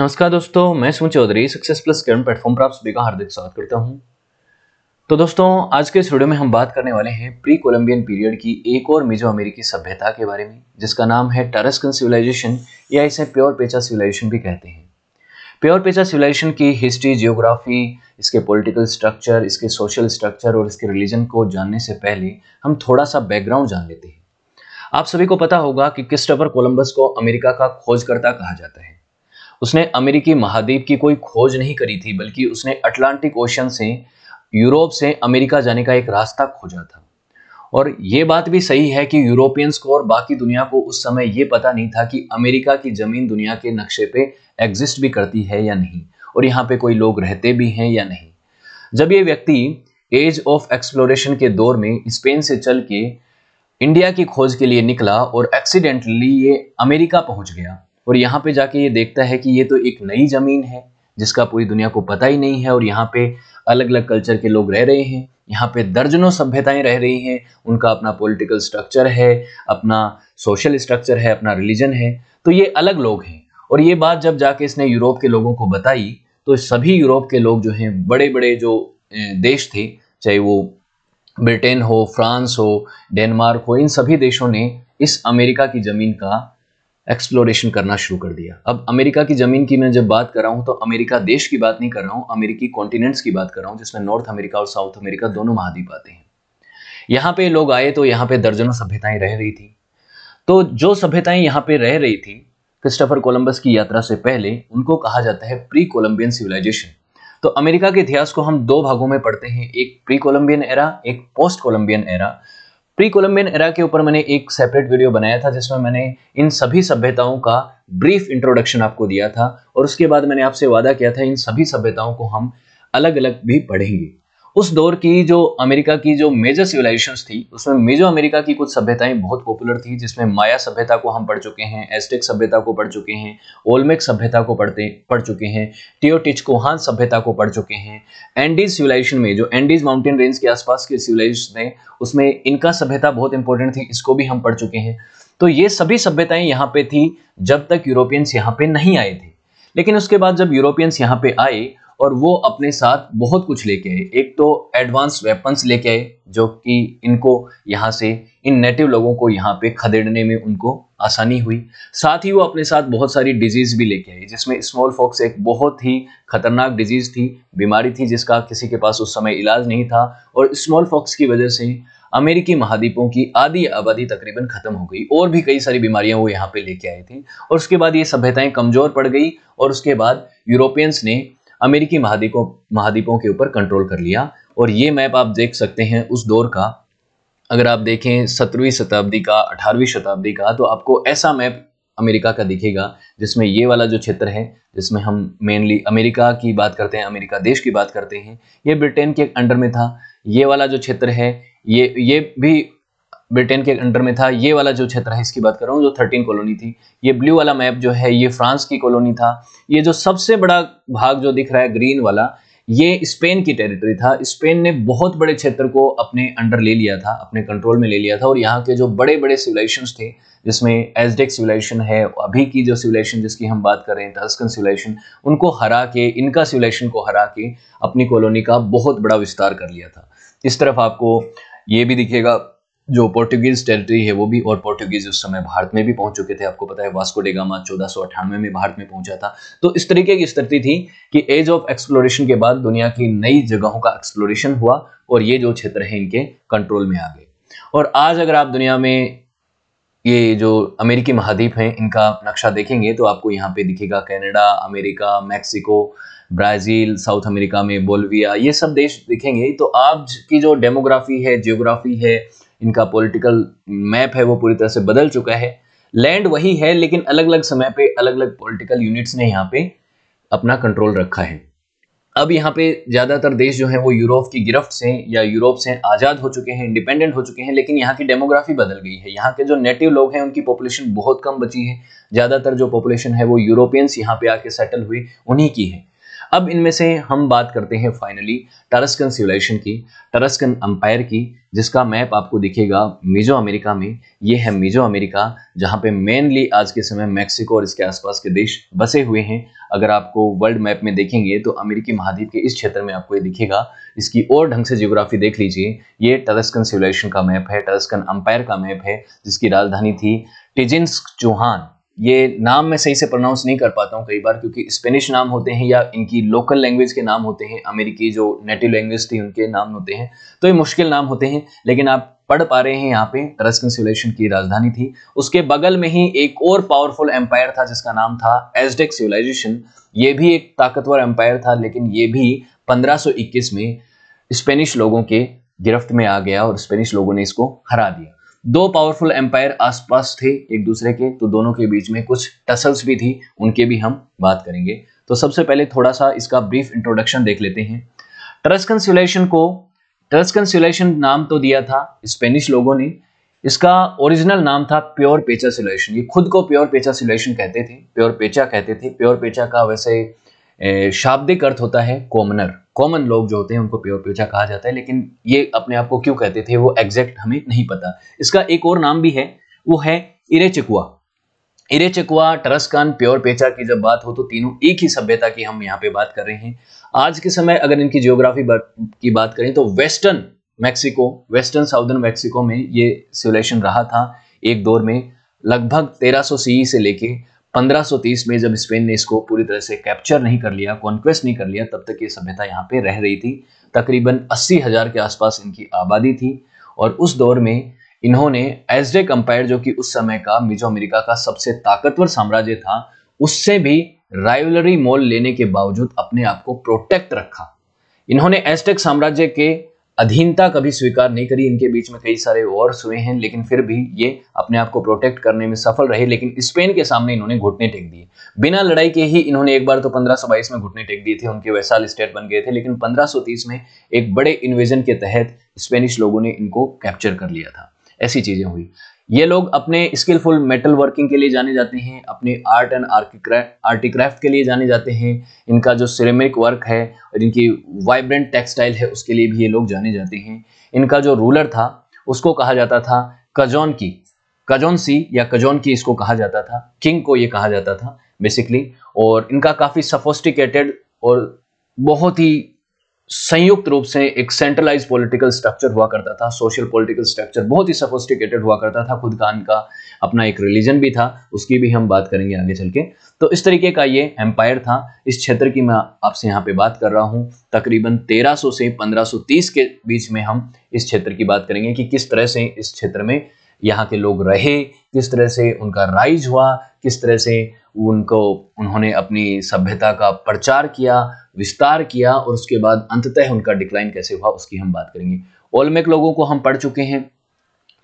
नमस्कार दोस्तों मैं सुन चौधरी सक्सेस प्लस कर्म प्लेटफॉर्म पर आप सभी का हार्दिक स्वागत करता हूँ तो दोस्तों आज के इस वीडियो में हम बात करने वाले हैं प्री कोलंबियन पीरियड की एक और मिजो अमेरिकी सभ्यता के बारे में जिसका नाम है टरस्कन सिविलाइजेशन या इसे प्योर पेचा सिविलाइजेशन भी कहते हैं प्योर पेचा सिविलाइजेशन की हिस्ट्री जियोग्राफी इसके पोलिटिकल स्ट्रक्चर इसके सोशल स्ट्रक्चर और इसके रिलीजन को जानने से पहले हम थोड़ा सा बैकग्राउंड जान लेते हैं आप सभी को पता होगा कि क्रिस्टोफर कोलंबस को अमेरिका का खोजकर्ता कहा जाता है उसने अमेरिकी महाद्वीप की कोई खोज नहीं करी थी बल्कि उसने अटलांटिक ओशन से यूरोप से अमेरिका जाने का एक रास्ता खोजा था और ये बात भी सही है कि यूरोपियंस को और बाकी दुनिया को उस समय ये पता नहीं था कि अमेरिका की ज़मीन दुनिया के नक्शे पे एग्जिस्ट भी करती है या नहीं और यहाँ पे कोई लोग रहते भी हैं या नहीं जब ये व्यक्ति एज ऑफ एक्सप्लोरेशन के दौर में स्पेन से चल के इंडिया की खोज के लिए निकला और एक्सीडेंटली ये अमेरिका पहुंच गया और यहाँ पे जाके ये देखता है कि ये तो एक नई ज़मीन है जिसका पूरी दुनिया को पता ही नहीं है और यहाँ पे अलग अलग कल्चर के लोग रह रहे हैं यहाँ पे दर्जनों सभ्यताएं रह रही हैं उनका अपना पॉलिटिकल स्ट्रक्चर है अपना सोशल स्ट्रक्चर है अपना रिलीजन है तो ये अलग लोग हैं और ये बात जब जाके इसने यूरोप के लोगों को बताई तो सभी यूरोप के लोग जो हैं बड़े बड़े जो देश थे चाहे वो ब्रिटेन हो फ्रांस हो डेनमार्क हो इन सभी देशों ने इस अमेरिका की ज़मीन का एक्सप्लोरेशन करना शुरू कर दिया अब अमेरिका की ज़मीन की मैं जब बात कर रहा हूँ तो अमेरिका देश की बात नहीं कर रहा हूँ अमेरिकी कॉन्टिनेंट्स की बात कर रहा हूँ जिसमें नॉर्थ अमेरिका और साउथ अमेरिका दोनों महाद्वीप आते हैं यहाँ पे लोग आए तो यहाँ पे दर्जनों सभ्यताएं रह रही थी तो जो सभ्यताएं यहाँ पे रह रही थी क्रिस्टोफर कोलंबस की यात्रा से पहले उनको कहा जाता है प्री कोलंबियन सिविलाइजेशन तो अमेरिका के इतिहास को हम दो भागों में पढ़ते हैं एक प्री कोलंबियन एरा एक post Columbian era pre Columbian era के ऊपर मैंने एक सेपरेट वीडियो बनाया था जिसमें मैंने इन सभी सभ्यताओं का ब्रीफ इंट्रोडक्शन आपको दिया था और उसके बाद मैंने आपसे वादा किया था इन सभी सभ्यताओं को हम अलग अलग भी पढ़ेंगे उस दौर की जो अमेरिका की जो मेजर सिविलाइजेशन थी उसमें मेजर अमेरिका की कुछ सभ्यताएं बहुत पॉपुलर थी जिसमें माया सभ्यता को हम पढ़ चुके हैं एस्टेक सभ्यता को पढ़ चुके हैं ओलमेक सभ्यता को पढ़ते पढ़ चुके हैं टियोटिचकोहान सभ्यता को पढ़ चुके हैं एंडीज सिविलाइजेशन में जो एंडीज माउंटेन रेंज के आसपास के सिविलाइजेशन थे उसमें इनका सभ्यता बहुत इंपॉर्टेंट थी इसको भी हम पढ़ चुके हैं तो ये सभी सभ्यताएं यहाँ पे थी जब तक यूरोपियंस यहाँ पे नहीं आए थे लेकिन उसके बाद जब यूरोपियंस यहाँ पे आए और वो अपने साथ बहुत कुछ लेके आए एक तो एडवांस वेपन्स लेके आए जो कि इनको यहाँ से इन नेटिव लोगों को यहाँ पे खदेड़ने में उनको आसानी हुई साथ ही वो अपने साथ बहुत सारी डिजीज़ भी लेके आए जिसमें स्मॉल फॉक्स एक बहुत ही खतरनाक डिजीज़ थी बीमारी थी जिसका किसी के पास उस समय इलाज नहीं था और स्मॉल फॉक्स की वजह से अमेरिकी महाद्वीपों की आधी आबादी तकरीबन खत्म हो गई और भी कई सारी बीमारियां वो यहाँ पे लेके आए थी और उसके बाद ये सभ्यताएं कमज़ोर पड़ गई और उसके बाद यूरोपियंस ने अमेरिकी महाद्वीपों महाद्वीपों के ऊपर कंट्रोल कर लिया और ये मैप आप देख सकते हैं उस दौर का अगर आप देखें सत्रहवीं शताब्दी का अठारहवीं शताब्दी का तो आपको ऐसा मैप अमेरिका का दिखेगा जिसमें ये वाला जो क्षेत्र है जिसमें हम मेनली अमेरिका की बात करते हैं अमेरिका देश की बात करते हैं ये ब्रिटेन के अंडर में था ये वाला जो क्षेत्र है ये ये भी ब्रिटेन के अंडर में था ये वाला जो क्षेत्र है इसकी बात कर रहा हूँ जो थर्टीन कॉलोनी थी ये ब्लू वाला मैप जो है ये फ्रांस की कॉलोनी था ये जो सबसे बड़ा भाग जो दिख रहा है ग्रीन वाला ये स्पेन की टेरिटरी था स्पेन ने बहुत बड़े क्षेत्र को अपने अंडर ले लिया था अपने कंट्रोल में ले लिया था और यहाँ के जो बड़े बड़े सिविलाइजेशन थे जिसमें एजडेक सिविलाइजेशन है अभी की जो सिविलाइजेशन जिसकी हम बात कर रहे हैं टस्कन सिविलाइजेशन उनको हरा के इनका सिविलाइजेशन को हरा के अपनी कॉलोनी का बहुत बड़ा विस्तार कर लिया था इस तरफ आपको ये भी दिखेगा जो पोर्टुगीज टेरिटरी है वो भी और पोर्टुगीज उस समय भारत में भी पहुंच चुके थे आपको पता है वास्को डेगामा चौदह में भारत में पहुंचा था तो इस तरीके की स्थिति थी कि एज ऑफ एक्सप्लोरेशन के बाद दुनिया की नई जगहों का एक्सप्लोरेशन हुआ और ये जो क्षेत्र है इनके कंट्रोल में आ गए और आज अगर आप दुनिया में ये जो अमेरिकी महाद्वीप हैं इनका नक्शा देखेंगे तो आपको यहाँ पे दिखेगा Canada America Mexico Brazil South America में बोलविया ये सब देश दिखेंगे तो आज की जो डेमोग्राफी है जियोग्राफी है इनका पॉलिटिकल मैप है वो पूरी तरह से बदल चुका है लैंड वही है लेकिन अलग अलग समय पे अलग अलग पॉलिटिकल यूनिट्स ने यहाँ पे अपना कंट्रोल रखा है अब यहाँ पे ज़्यादातर देश जो है वो यूरोप की गिरफ्त से या यूरोप से आज़ाद हो चुके हैं इंडिपेंडेंट हो चुके हैं लेकिन यहाँ की डेमोग्राफी बदल गई है यहाँ के जो नेटिव लोग हैं उनकी पॉपुलेशन बहुत कम बची है ज़्यादातर जो पॉपुलेशन है वो यूरोपियंस यहाँ पे आके सेटल हुई उन्हीं की है अब इनमें से हम बात करते हैं फाइनली टरस्कन सिविलाइजेशन की टरस्कन अम्पायर की जिसका मैप आपको दिखेगा मिजो अमेरिका में ये है मिजो अमेरिका जहाँ पे मेनली आज के समय मैक्सिको और इसके आसपास के देश बसे हुए हैं अगर आपको वर्ल्ड मैप में देखेंगे तो अमेरिकी महाद्वीप के इस क्षेत्र में आपको ये दिखेगा इसकी और ढंग से जियोग्राफी देख लीजिए ये टरस्कन सिविलाइजेशन का मैप है टरस्कन अम्पायर का मैप है जिसकी राजधानी थी टिजिन्स्क चौहान ये नाम मैं सही से प्रोनाउंस नहीं कर पाता हूँ कई बार क्योंकि स्पेनिश नाम होते हैं या इनकी लोकल लैंग्वेज के नाम होते हैं अमेरिकी जो नेटिव लैंग्वेज थी उनके नाम होते हैं तो ये मुश्किल नाम होते हैं लेकिन आप पढ़ पा रहे हैं यहाँ पे टरस्कन सिविलाइजेशन की राजधानी थी उसके बगल में ही एक और पावरफुल एम्पायर था जिसका नाम था एजडेक सिविलाइजेशन ये भी एक ताकतवर एम्पायर था लेकिन ये भी 1521 में स्पेनिश लोगों के गिरफ्त में आ गया और स्पेनिश लोगों ने इसको हरा दिया दो पावरफुल एम्पायर आसपास थे एक दूसरे के तो दोनों के बीच में कुछ टसल्स भी थी उनके भी हम बात करेंगे तो सबसे पहले थोड़ा सा इसका ब्रीफ इंट्रोडक्शन देख लेते हैं ट्रस्कन सिलेशन को ट्रस्कन सिलेशन नाम तो दिया था स्पेनिश लोगों ने इसका ओरिजिनल नाम था प्योर पेचा सिलेशन ये खुद को प्योर पेचा सिलेशन कहते थे प्योर पेचा कहते थे प्योर पेचा का वैसे शाब्दिक अर्थ होता है कॉमनर कॉमन लोग जो होते हैं उनको प्योर प्योचा कहा जाता है लेकिन ये अपने आप को क्यों कहते थे वो एग्जैक्ट हमें नहीं पता इसका एक और नाम भी है वो है इरेचकुआ इरेचकुआ टरस्कान प्योर पेचा की जब बात हो तो तीनों एक ही सभ्यता की हम यहाँ पे बात कर रहे हैं आज के समय अगर इनकी जियोग्राफी की बात करें तो western Mexico western southern Mexico में ये सिविलाइजेशन रहा था एक दौर में लगभग 1300 सौ e से लेके 1530 में जब स्पेन ने इसको पूरी तरह से कैप्चर नहीं कर लिया कॉन्क्वेस्ट नहीं कर लिया तब तक ये सभ्यता यहाँ पे रह रही थी तकरीबन अस्सी हज़ार के आसपास इनकी आबादी थी और उस दौर में इन्होंने एजडेक अम्पायर जो कि उस समय का मिजो अमेरिका का सबसे ताकतवर साम्राज्य था उससे भी राइवलरी मोल लेने के बावजूद अपने आप को प्रोटेक्ट रखा इन्होंने एजटेक साम्राज्य के अधीनता कभी स्वीकार नहीं करी इनके बीच में कई सारे वॉर्स हुए हैं लेकिन फिर भी ये अपने आप को प्रोटेक्ट करने में सफल रहे लेकिन स्पेन के सामने इन्होंने घुटने टेक दिए बिना लड़ाई के ही इन्होंने एक बार तो 1522 में घुटने टेक दिए थे उनके वैसाल स्टेट बन गए थे लेकिन 1530 में एक बड़े इन्वेजन के तहत स्पेनिश लोगों ने इनको कैप्चर कर लिया था ऐसी चीजें हुई ये लोग अपने स्किलफुल मेटल वर्किंग के लिए जाने जाते हैं अपने आर्ट एंड आर्टिक्राफ्ट के लिए जाने जाते हैं इनका जो सिरेमिक वर्क है और इनकी वाइब्रेंट टेक्सटाइल है उसके लिए भी ये लोग जाने जाते हैं इनका जो रूलर था उसको कहा जाता था कजौन की कजौन सी या कजौन की इसको कहा जाता था किंग को ये कहा जाता था बेसिकली और इनका काफ़ी सफोस्टिकेटेड और बहुत ही संयुक्त रूप से एक सेंट्रलाइज पॉलिटिकल स्ट्रक्चर हुआ करता था सोशल पॉलिटिकल स्ट्रक्चर बहुत ही सफोस्टिकेटेड हुआ करता था खुद खान का अपना एक रिलीजन भी था उसकी भी हम बात करेंगे आगे चल के तो इस तरीके का ये एम्पायर था इस क्षेत्र की मैं आपसे यहाँ पे बात कर रहा हूँ तकरीबन 1300 से 1530 के बीच में हम इस क्षेत्र की बात करेंगे कि किस तरह से इस क्षेत्र में यहाँ के लोग रहे किस तरह से उनका राइज हुआ किस तरह से उनको उन्होंने अपनी सभ्यता का प्रचार किया विस्तार किया और उसके बाद अंततः उनका डिक्लाइन कैसे हुआ उसकी हम बात करेंगे ओलमेक लोगों को हम पढ़ चुके हैं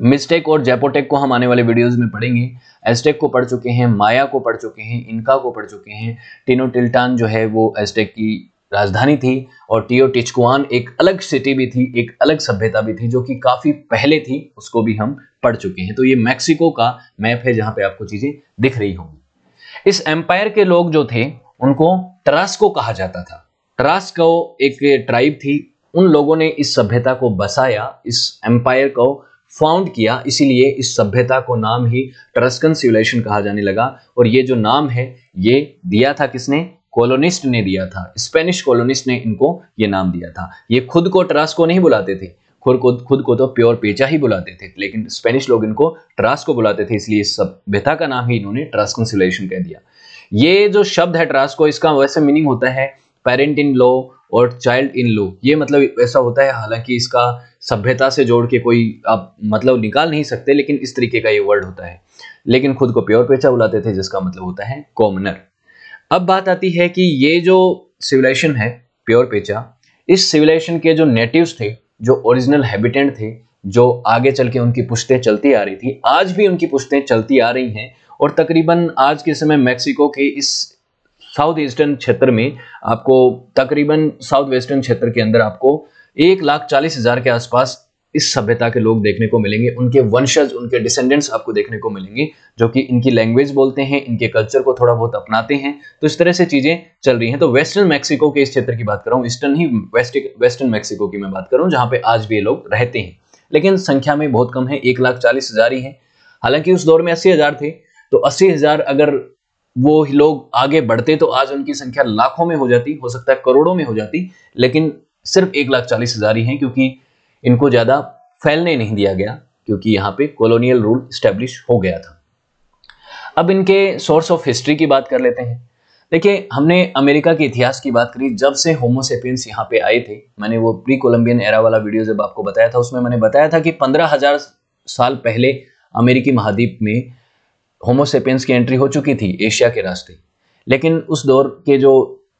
मिस्टेक और जैपोटेक को हम आने वाले वीडियोस में पढ़ेंगे एस्टेक को पढ़ चुके हैं माया को पढ़ चुके हैं इनका को पढ़ चुके हैं टिनो टिल्टान जो है वो एस्टेक की राजधानी थी और टीओ टिचकुआन एक अलग सिटी भी थी एक अलग सभ्यता भी थी जो कि काफ़ी पहले थी उसको भी हम पड़ चुके हैं तो ये मैक्सिको का मैप है जहां पे आपको चीजें दिख रही होंगी इस एम्पायर के लोग जो थे उनको ट्रास्को कहा जाता था ट्रास्को एक ट्राइब थी उन लोगों ने इस सभ्यता को बसाया इस एम्पायर को फाउंड किया इसीलिए इस सभ्यता को नाम ही ट्रस्कन सिविलाइजेशन कहा जाने लगा और ये जो नाम है ये दिया था किसने कॉलोनिस्ट ने दिया था स्पेनिश कॉलोनिस्ट ने इनको ये नाम दिया था ये खुद को ट्रास्को नहीं बुलाते थे खुद को खुद को तो प्योर पेचा ही बुलाते थे लेकिन स्पेनिश लोग इनको ट्रास को बुलाते थे इसलिए इस सभ्यता का नाम ही इन्होंने कंसिलेशन कह दिया ये जो शब्द है ट्रास को इसका वैसे मीनिंग होता है पेरेंट इन लॉ और चाइल्ड इन लॉ ये मतलब ऐसा होता है हालांकि इसका सभ्यता से जोड़ के कोई आप मतलब निकाल नहीं सकते लेकिन इस तरीके का ये वर्ड होता है लेकिन खुद को प्योर पेचा बुलाते थे जिसका मतलब होता है कॉमनर अब बात आती है कि ये जो सिविलाइजेशन है प्योर पेचा इस सिविलाइजेशन के जो नेटिव्स थे जो ओरिजिनल हैबिटेंट थे जो आगे चल के उनकी पुश्तें चलती आ रही थी आज भी उनकी पुश्तें चलती आ रही हैं और तकरीबन आज के समय मैक्सिको के इस साउथ ईस्टर्न क्षेत्र में आपको तकरीबन साउथ वेस्टर्न क्षेत्र के अंदर आपको एक लाख चालीस हज़ार के आसपास इस सभ्यता के लोग देखने को मिलेंगे उनके वंशज उनके डिसेंडेंट्स आपको देखने को मिलेंगे जो कि इनकी लैंग्वेज बोलते हैं इनके कल्चर को थोड़ा बहुत अपनाते हैं तो इस तरह से चीज़ें चल रही हैं तो वेस्टर्न मैक्सिको के इस क्षेत्र की बात कर ईस्टर्न ही वेस्ट वेस्टर्न मैक्सिको की मैं बात कर रहा जहाँ पे आज भी ये लोग रहते हैं लेकिन संख्या में बहुत कम है एक लाख चालीस हज़ार ही है हालांकि उस दौर में अस्सी हज़ार थे तो अस्सी हज़ार अगर वो लोग आगे बढ़ते तो आज उनकी संख्या लाखों में हो जाती हो सकता है करोड़ों में हो जाती लेकिन सिर्फ एक लाख चालीस हज़ार ही है क्योंकि इनको ज़्यादा फैलने नहीं दिया गया क्योंकि यहाँ पे कॉलोनियल रूल स्टेब्लिश हो गया था अब इनके सोर्स ऑफ हिस्ट्री की बात कर लेते हैं देखिए हमने अमेरिका के इतिहास की बात करी जब से होमोसेपियंस यहाँ पे आए थे मैंने वो प्री कोलम्बियन एरा वाला वीडियो जब आपको बताया था उसमें मैंने बताया था कि पंद्रह हजार साल पहले अमेरिकी महाद्वीप में होमोसेपियंस की एंट्री हो चुकी थी एशिया के रास्ते लेकिन उस दौर के जो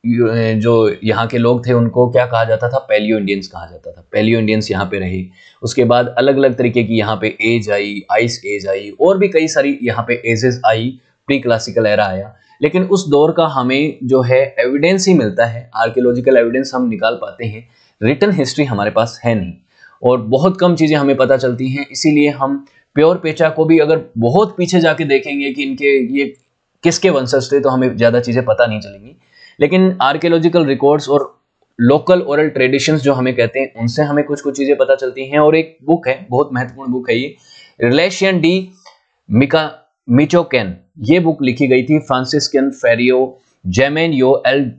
जो यहाँ के लोग थे उनको क्या कहा जाता था पैलियो इंडियंस कहा जाता था पैलियो इंडियंस यहाँ पे रहे उसके बाद अलग अलग तरीके की यहाँ पे एज आई आइस एज आई और भी कई सारी यहाँ पे एजेस आई प्री क्लासिकल एरा आया लेकिन उस दौर का हमें जो है एविडेंस ही मिलता है आर्कियोलॉजिकल एविडेंस हम निकाल पाते हैं रिटर्न हिस्ट्री हमारे पास है नहीं और बहुत कम चीज़ें हमें पता चलती हैं इसीलिए हम प्योर पेचा को भी अगर बहुत पीछे जाके देखेंगे कि इनके ये किसके वंशज थे तो हमें ज़्यादा चीज़ें पता नहीं चलेंगी लेकिन आर्कियोलॉजिकल रिकॉर्ड्स और लोकल ओरल ट्रेडिशंस जो हमें कहते हैं उनसे हमें कुछ कुछ चीज़ें पता चलती हैं और एक बुक है बहुत महत्वपूर्ण बुक है ये रिलेशन डी मिका मिचोकेन ये बुक लिखी गई थी फ्रांसिस्कन फेरियो जेमेन यो एल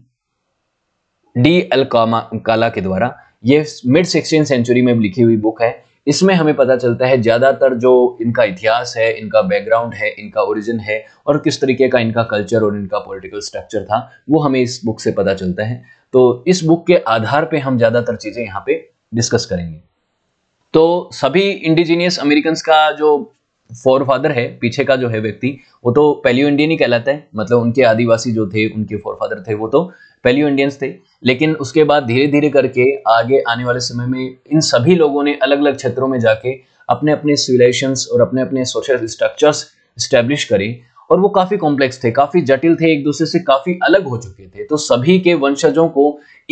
डी एल काला के द्वारा ये मिड सिक्सटीन सेंचुरी में लिखी हुई बुक है इसमें हमें पता चलता है ज़्यादातर जो इनका इतिहास है इनका बैकग्राउंड है इनका ओरिजिन है और किस तरीके का इनका कल्चर और इनका पॉलिटिकल स्ट्रक्चर था वो हमें इस बुक से पता चलता है तो इस बुक के आधार पे हम ज़्यादातर चीज़ें यहाँ पे डिस्कस करेंगे तो सभी इंडिजीनियस अमेरिकन का जो फोर फादर है पीछे का जो है व्यक्ति वो तो पेलियो इंडियन ही कहलाता है मतलब उनके आदिवासी जो थे उनके फोर फादर थे वो तो वैल्यू इंडियंस थे लेकिन उसके बाद धीरे धीरे करके आगे आने वाले समय में इन सभी लोगों ने अलग अलग क्षेत्रों में जाके अपने अपने सिविलाइजेशन और अपने अपने सोशल स्ट्रक्चर्स इस्टेब्लिश करे और वो काफ़ी कॉम्प्लेक्स थे काफ़ी जटिल थे एक दूसरे से काफ़ी अलग हो चुके थे तो सभी के वंशजों को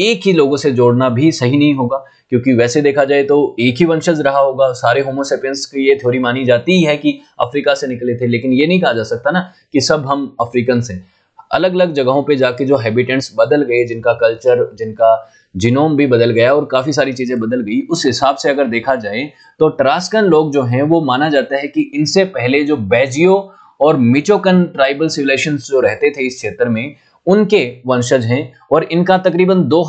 एक ही लोगों से जोड़ना भी सही नहीं होगा क्योंकि वैसे देखा जाए तो एक ही वंशज रहा होगा सारे होमोसेपियंस की ये थ्योरी मानी जाती है कि अफ्रीका से निकले थे लेकिन ये नहीं कहा जा सकता ना कि सब हम अफ्रीकन से अलग अलग जगहों पे जाके जो हैबिटेंट्स बदल गए जिनका कल्चर जिनका जिनोम भी बदल गया और काफ़ी सारी चीज़ें बदल गई उस हिसाब से अगर देखा जाए तो ट्रास्कन लोग जो हैं वो माना जाता है कि इनसे पहले जो बेजियो और मिचोकन ट्राइबल सिविलाइजेशन जो रहते थे इस क्षेत्र में उनके वंशज हैं और इनका तकरीबन दो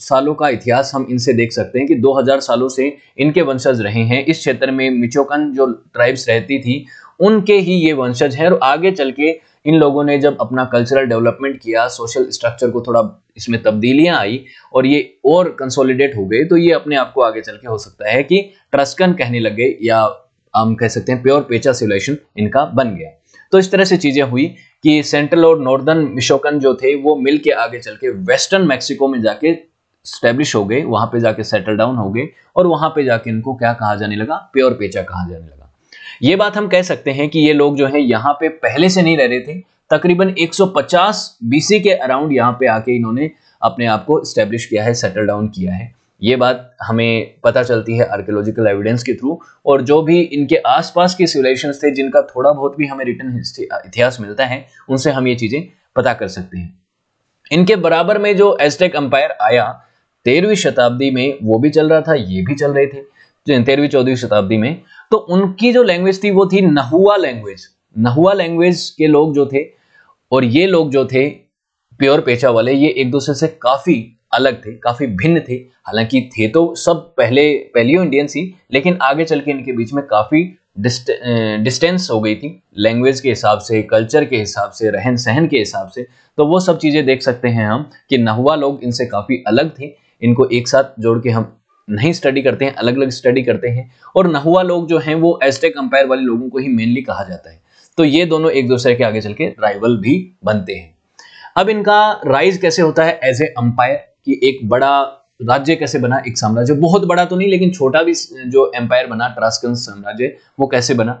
सालों का इतिहास हम इनसे देख सकते हैं कि 2000 सालों से इनके वंशज रहे हैं इस क्षेत्र में मिचोकन जो ट्राइब्स रहती थी उनके ही ये वंशज हैं और आगे चल के इन लोगों ने जब अपना कल्चरल डेवलपमेंट किया सोशल स्ट्रक्चर को थोड़ा इसमें तब्दीलियां आई और ये और कंसोलिडेट हो गए तो ये अपने आप को आगे चल के हो सकता है कि ट्रस्कन कहने लगे या हम कह सकते हैं प्योर पेचा सिविलाइजेशन इनका बन गया तो इस तरह से चीजें हुई कि सेंट्रल और नॉर्दर्न मिशोकन जो थे वो मिल के आगे चल के वेस्टर्न मैक्सिको में जाके स्टैब्लिश हो गए वहां पे जाके सेटल डाउन हो गए और वहां पे जाके इनको क्या कहा जाने लगा प्योर पेचा कहा जाने लगा ये बात हम कह सकते हैं कि ये लोग जो है यहाँ पे पहले से नहीं रह रहे थे तकरीबन 150 बीसी के अराउंड यहाँ पे आके इन्होंने अपने आप को स्टेब्लिश किया है सेटल डाउन किया है ये बात हमें पता चलती है आर्कियोलॉजिकल एविडेंस के थ्रू और जो भी इनके आसपास के सिविलाइजेशन थे जिनका थोड़ा बहुत भी हमें रिटर्न इतिहास मिलता है उनसे हम ये चीज़ें पता कर सकते हैं इनके बराबर में जो एजटेक अंपायर आया तेरहवीं शताब्दी में वो भी चल रहा था ये भी चल रहे थे तेरहवीं चौदहवीं शताब्दी में तो उनकी जो लैंग्वेज थी वो थी नहुआ लैंग्वेज नहुआ लैंग्वेज के लोग जो थे और ये लोग जो थे प्योर पेचा वाले ये एक दूसरे से काफी अलग थे काफी भिन्न थे हालांकि थे तो सब पहले पहली इंडियन सी लेकिन आगे चल के इनके बीच में काफी डिस्टेंस हो गई थी लैंग्वेज के हिसाब से कल्चर के हिसाब से रहन सहन के हिसाब से तो वो सब चीज़ें देख सकते हैं हम कि नहुआ लोग इनसे काफ़ी अलग थे इनको एक साथ जोड़ के हम नहीं स्टडी करते हैं अलग अलग स्टडी करते हैं और नहुआ लोग जो हैं वो एस्टेक अंपायर वाले लोगों को ही मेनली कहा जाता है तो ये दोनों एक दूसरे के आगे चल के राइवल भी बनते हैं अब इनका राइज कैसे होता है एज ए अंपायर कि एक बड़ा राज्य कैसे बना एक साम्राज्य बहुत बड़ा तो नहीं लेकिन छोटा भी जो एम्पायर बना ट्रास्कन साम्राज्य वो कैसे बना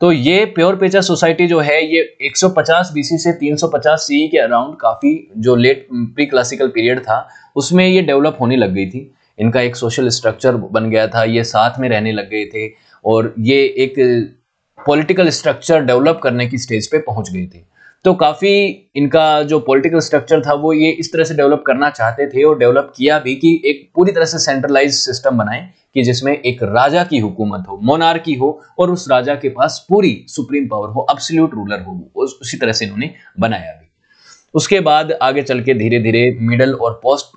तो ये प्योर पेचा सोसाइटी जो है ये 150 बीसी से 350 सीई e के अराउंड काफ़ी जो लेट प्री क्लासिकल पीरियड था उसमें ये डेवलप होने लग गई थी इनका एक सोशल स्ट्रक्चर बन गया था ये साथ में रहने लग गए थे और ये एक पॉलिटिकल स्ट्रक्चर डेवलप करने की स्टेज पे पहुंच गए थे तो काफ़ी इनका जो पॉलिटिकल स्ट्रक्चर था वो ये इस तरह से डेवलप करना चाहते थे और डेवलप किया भी कि एक पूरी तरह से सेंट्रलाइज सिस्टम बनाए कि जिसमें एक राजा की हुकूमत हो मोनार्की हो और उस राजा के पास पूरी सुप्रीम पावर हो अब्सल्यूट रूलर हो उसी तरह से इन्होंने बनाया भी उसके बाद आगे चल के धीरे धीरे मिडल और पोस्ट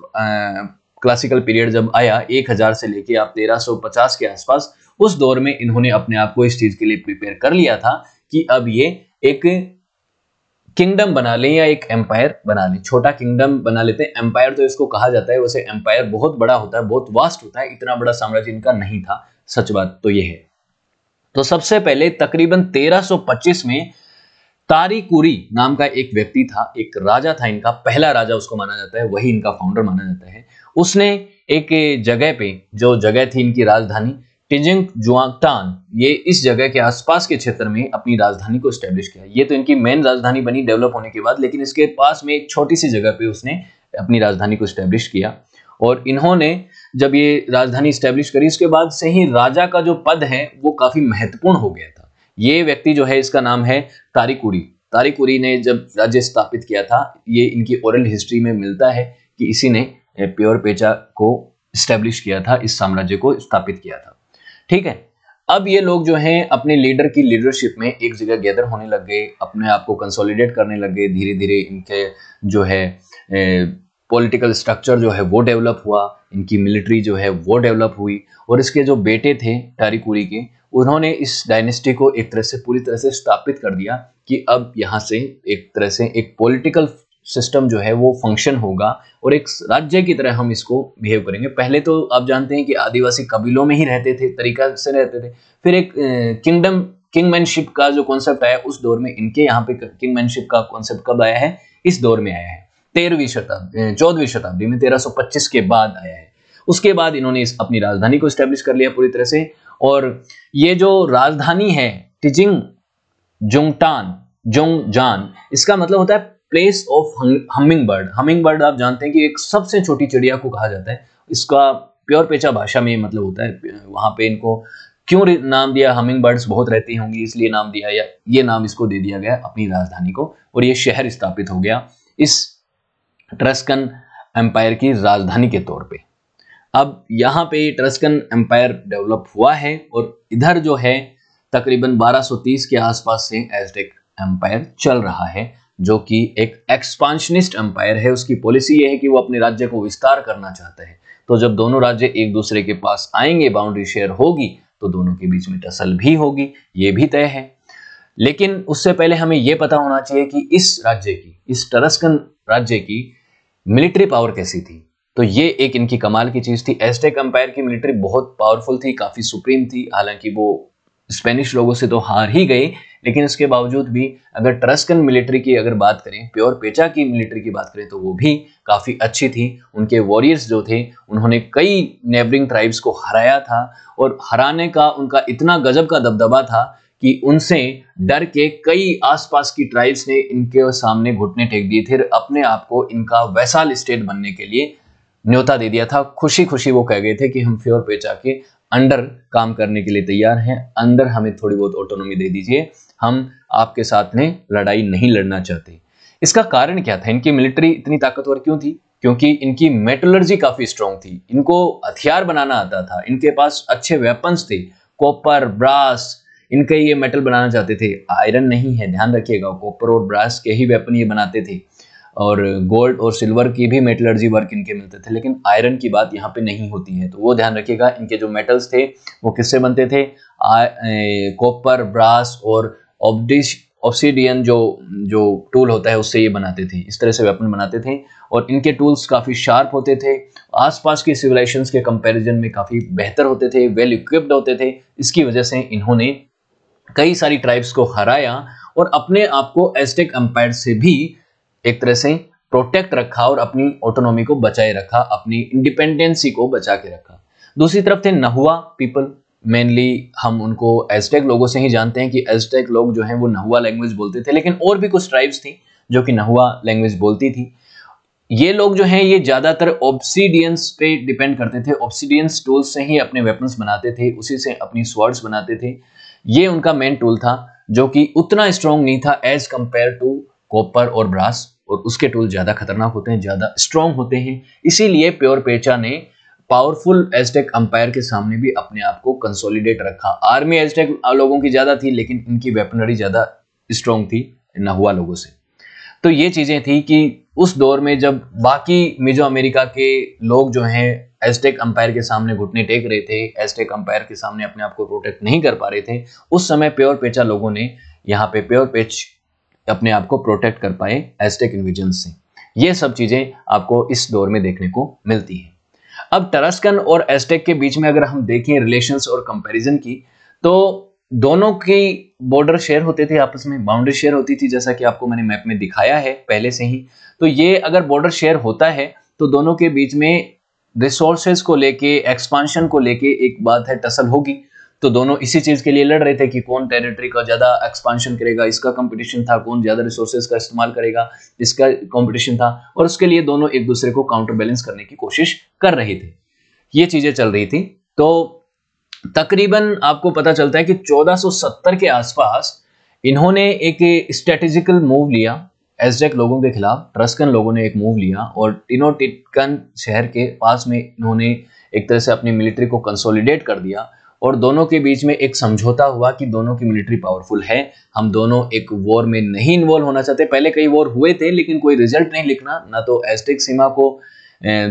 क्लासिकल पीरियड जब आया 1000 से लेके आप 1350 के आसपास उस दौर में इन्होंने अपने आप को इस चीज के लिए प्रिपेयर कर लिया था कि अब ये एक किंगडम बना लें या एक एम्पायर बना लें छोटा किंगडम बना लेते हैं एम्पायर तो इसको कहा जाता है वैसे एम्पायर बहुत बड़ा होता है बहुत वास्ट होता है इतना बड़ा साम्राज्य इनका नहीं था सच बात तो ये है तो सबसे पहले तकरीबन 1325 में तारीकुरी नाम का एक व्यक्ति था एक राजा था इनका पहला राजा उसको माना जाता है वही इनका फाउंडर माना जाता है उसने एक जगह पे जो जगह थी इनकी राजधानी टिजिंग जुआंगटान ये इस जगह के आसपास के क्षेत्र में अपनी राजधानी को स्टैब्लिश किया ये तो इनकी मेन राजधानी बनी डेवलप होने के बाद लेकिन इसके पास में एक छोटी सी जगह पे उसने अपनी राजधानी को स्टैब्लिश किया और इन्होंने जब ये राजधानी स्टैब्लिश करी इसके बाद से ही राजा का जो पद है वो काफ़ी महत्वपूर्ण हो गया था ये व्यक्ति जो है इसका नाम है तारिकुरी तारिकुरी ने जब राज्य स्थापित किया था ये इनकी ओरल हिस्ट्री में मिलता है कि इसी ने प्योर पेचा को स्टैब्लिश किया था इस साम्राज्य को स्थापित किया था ठीक है अब ये लोग जो हैं अपने लीडर की लीडरशिप में एक जगह गैदर होने लग गए अपने आप को कंसोलिडेट करने लग गए धीरे धीरे इनके जो है पॉलिटिकल स्ट्रक्चर जो है वो डेवलप हुआ इनकी मिलिट्री जो है वो डेवलप हुई और इसके जो बेटे थे टारिकुरी के उन्होंने इस डायनेस्टी को एक तरह से पूरी तरह से स्थापित कर दिया कि अब यहाँ से एक तरह से एक पोलिटिकल सिस्टम जो है वो फंक्शन होगा और एक राज्य की तरह हम इसको बिहेव करेंगे पहले तो आप जानते हैं कि आदिवासी कबीलों में ही रहते थे तरीका से रहते थे फिर एक किंगडम किंगमैनशिप का जो कॉन्सेप्ट आया उस दौर में इनके यहाँ पे किंगमैनशिप का कॉन्सेप्ट कब आया है इस दौर में आया है तेरहवीं शताब्दी चौदहवीं शताब्दी में तेरह के बाद आया है उसके बाद इन्होंने इस अपनी राजधानी को स्टेब्लिश कर लिया पूरी तरह से और ये जो राजधानी है टिजिंग जोंगटान जोंगजान इसका मतलब होता है place of humming bird humming bird आप जानते हैं कि एक सबसे छोटी चिड़िया को कहा जाता है इसका प्योर पेचा भाषा में मतलब होता है वहां पे इनको क्यों नाम दिया हमिंग बर्ड्स बहुत रहती होंगी इसलिए नाम दिया या ये नाम इसको दे दिया गया अपनी राजधानी को और ये शहर स्थापित हो गया इस ट्रस्कन एम्पायर की राजधानी के तौर पे अब यहाँ पे ट्रस्कन एम्पायर डेवलप हुआ है और इधर जो है तकरीबन 1230 के आसपास से एजटेक एम्पायर चल रहा है जो कि एक एक्सपांशनिस्ट अंपायर है उसकी पॉलिसी ये है कि वो अपने राज्य को विस्तार करना चाहता है तो जब दोनों राज्य एक दूसरे के पास आएंगे बाउंड्री शेयर होगी तो दोनों के बीच में टसल भी होगी ये भी तय है लेकिन उससे पहले हमें यह पता होना चाहिए कि इस राज्य की इस टरस्कन राज्य की मिलिट्री पावर कैसी थी तो ये एक इनकी कमाल की चीज थी एस्टेक अंपायर की मिलिट्री बहुत पावरफुल थी काफी सुप्रीम थी हालांकि वो स्पेनिश लोगों से तो हार ही गए लेकिन इसके बावजूद भी अगर ट्रस्कन मिलिट्री की अगर बात करें प्योर पेचा की मिलिट्री की बात करें तो वो भी काफ़ी अच्छी थी उनके वॉरियर्स जो थे उन्होंने कई नेबरिंग ट्राइब्स को हराया था और हराने का उनका इतना गजब का दबदबा था कि उनसे डर के कई आसपास की ट्राइब्स ने इनके सामने घुटने टेक दिए थे अपने आप को इनका वैसाल स्टेट बनने के लिए न्योता दे दिया था खुशी खुशी वो कह गए थे कि हम फ्योर पेचा के अंडर काम करने के लिए तैयार हैं अंदर हमें थोड़ी बहुत ऑटोनॉमी दे दीजिए हम आपके साथ में लड़ाई नहीं लड़ना चाहते इसका कारण क्या था इनकी मिलिट्री इतनी ताकतवर क्यों थी क्योंकि इनकी मेटोलर्जी काफ़ी स्ट्रांग थी इनको हथियार बनाना आता था इनके पास अच्छे वेपन्स थे कॉपर ब्रास इनके ये मेटल बनाना चाहते थे आयरन नहीं है ध्यान रखिएगा कॉपर और ब्रास के ही वेपन ये बनाते थे और गोल्ड और सिल्वर की भी मेटलर्जी वर्क इनके मिलते थे लेकिन आयरन की बात यहाँ पे नहीं होती है तो वो ध्यान रखिएगा इनके जो मेटल्स थे वो किससे बनते थे कॉपर ब्रास और ऑब्डिश ऑब्सीडियन जो जो टूल होता है उससे ये बनाते थे इस तरह से वेपन बनाते थे और इनके टूल्स काफ़ी शार्प होते थे आसपास के सिविलाइजेशन के कंपैरिजन में काफ़ी बेहतर होते थे वेल इक्विप्ड होते थे इसकी वजह से इन्होंने कई सारी ट्राइब्स को हराया और अपने आप को एस्टेक अम्पायर से भी एक तरह से प्रोटेक्ट रखा और अपनी ऑटोनॉमी को बचाए रखा अपनी इंडिपेंडेंसी को बचा के रखा दूसरी तरफ थे नहुआ पीपल मेनली हम उनको एजटेक लोगों से ही जानते हैं कि एजटेक लोग जो हैं वो नहुआ लैंग्वेज बोलते थे लेकिन और भी कुछ ट्राइब्स थी जो कि नहुआ लैंग्वेज बोलती थी ये लोग जो हैं ये ज़्यादातर ऑब्सीडियंस पे डिपेंड करते थे ऑब्सीडियंस टूल्स से ही अपने वेपन्स बनाते थे उसी से अपनी स्वर्ड्स बनाते थे ये उनका मेन टूल था जो कि उतना स्ट्रॉन्ग नहीं था एज कम्पेयर टू कॉपर और ब्रास और उसके टूल ज़्यादा खतरनाक होते हैं ज़्यादा स्ट्रॉन्ग होते हैं इसीलिए प्योर पेचा ने पावरफुल एजटेक अंपायर के सामने भी अपने आप को कंसोलिडेट रखा आर्मी एजटेक लोगों की ज़्यादा थी लेकिन इनकी वेपनरी ज़्यादा स्ट्रॉन्ग थी नहुआ लोगों से तो ये चीज़ें थी कि उस दौर में जब बाकी मिजो अमेरिका के लोग जो हैं एजटेक अंपायर के सामने घुटने टेक रहे थे एजटेक अंपायर के सामने अपने आप को प्रोटेक्ट नहीं कर पा रहे थे उस समय प्योर पेचा लोगों ने यहाँ पे प्योर पेच अपने आप को प्रोटेक्ट कर पाए एस्टेक इन्विजन से ये सब चीज़ें आपको इस दौर में देखने को मिलती हैं अब टरस्कन और एस्टेक के बीच में अगर हम देखें रिलेशंस और कंपैरिजन की तो दोनों की बॉर्डर शेयर होते थे आपस में बाउंड्री शेयर होती थी जैसा कि आपको मैंने मैप में दिखाया है पहले से ही तो ये अगर बॉर्डर शेयर होता है तो दोनों के बीच में रिसोर्सेज को लेके एक्सपांशन को लेके एक बात है टसल होगी तो दोनों इसी चीज़ के लिए लड़ रहे थे कि कौन टेरिटरी का ज़्यादा एक्सपांशन करेगा इसका कंपटीशन था कौन ज़्यादा रिसोर्सेज का इस्तेमाल करेगा इसका कंपटीशन था और उसके लिए दोनों एक दूसरे को काउंटर बैलेंस करने की कोशिश कर रहे थे ये चीज़ें चल रही थी तो तकरीबन आपको पता चलता है कि चौदह के आसपास इन्होंने एक स्ट्रेटेजिकल मूव लिया एसडेक लोगों के खिलाफ ट्रस्कन लोगों ने एक मूव लिया और टिनोटिटकन शहर के पास में इन्होंने एक तरह से अपनी मिलिट्री को कंसोलिडेट कर दिया और दोनों के बीच में एक समझौता हुआ कि दोनों की मिलिट्री पावरफुल है हम दोनों एक वॉर में नहीं इन्वॉल्व होना चाहते पहले कई वॉर हुए थे लेकिन कोई रिजल्ट नहीं लिखना ना तो एस्टेक सीमा को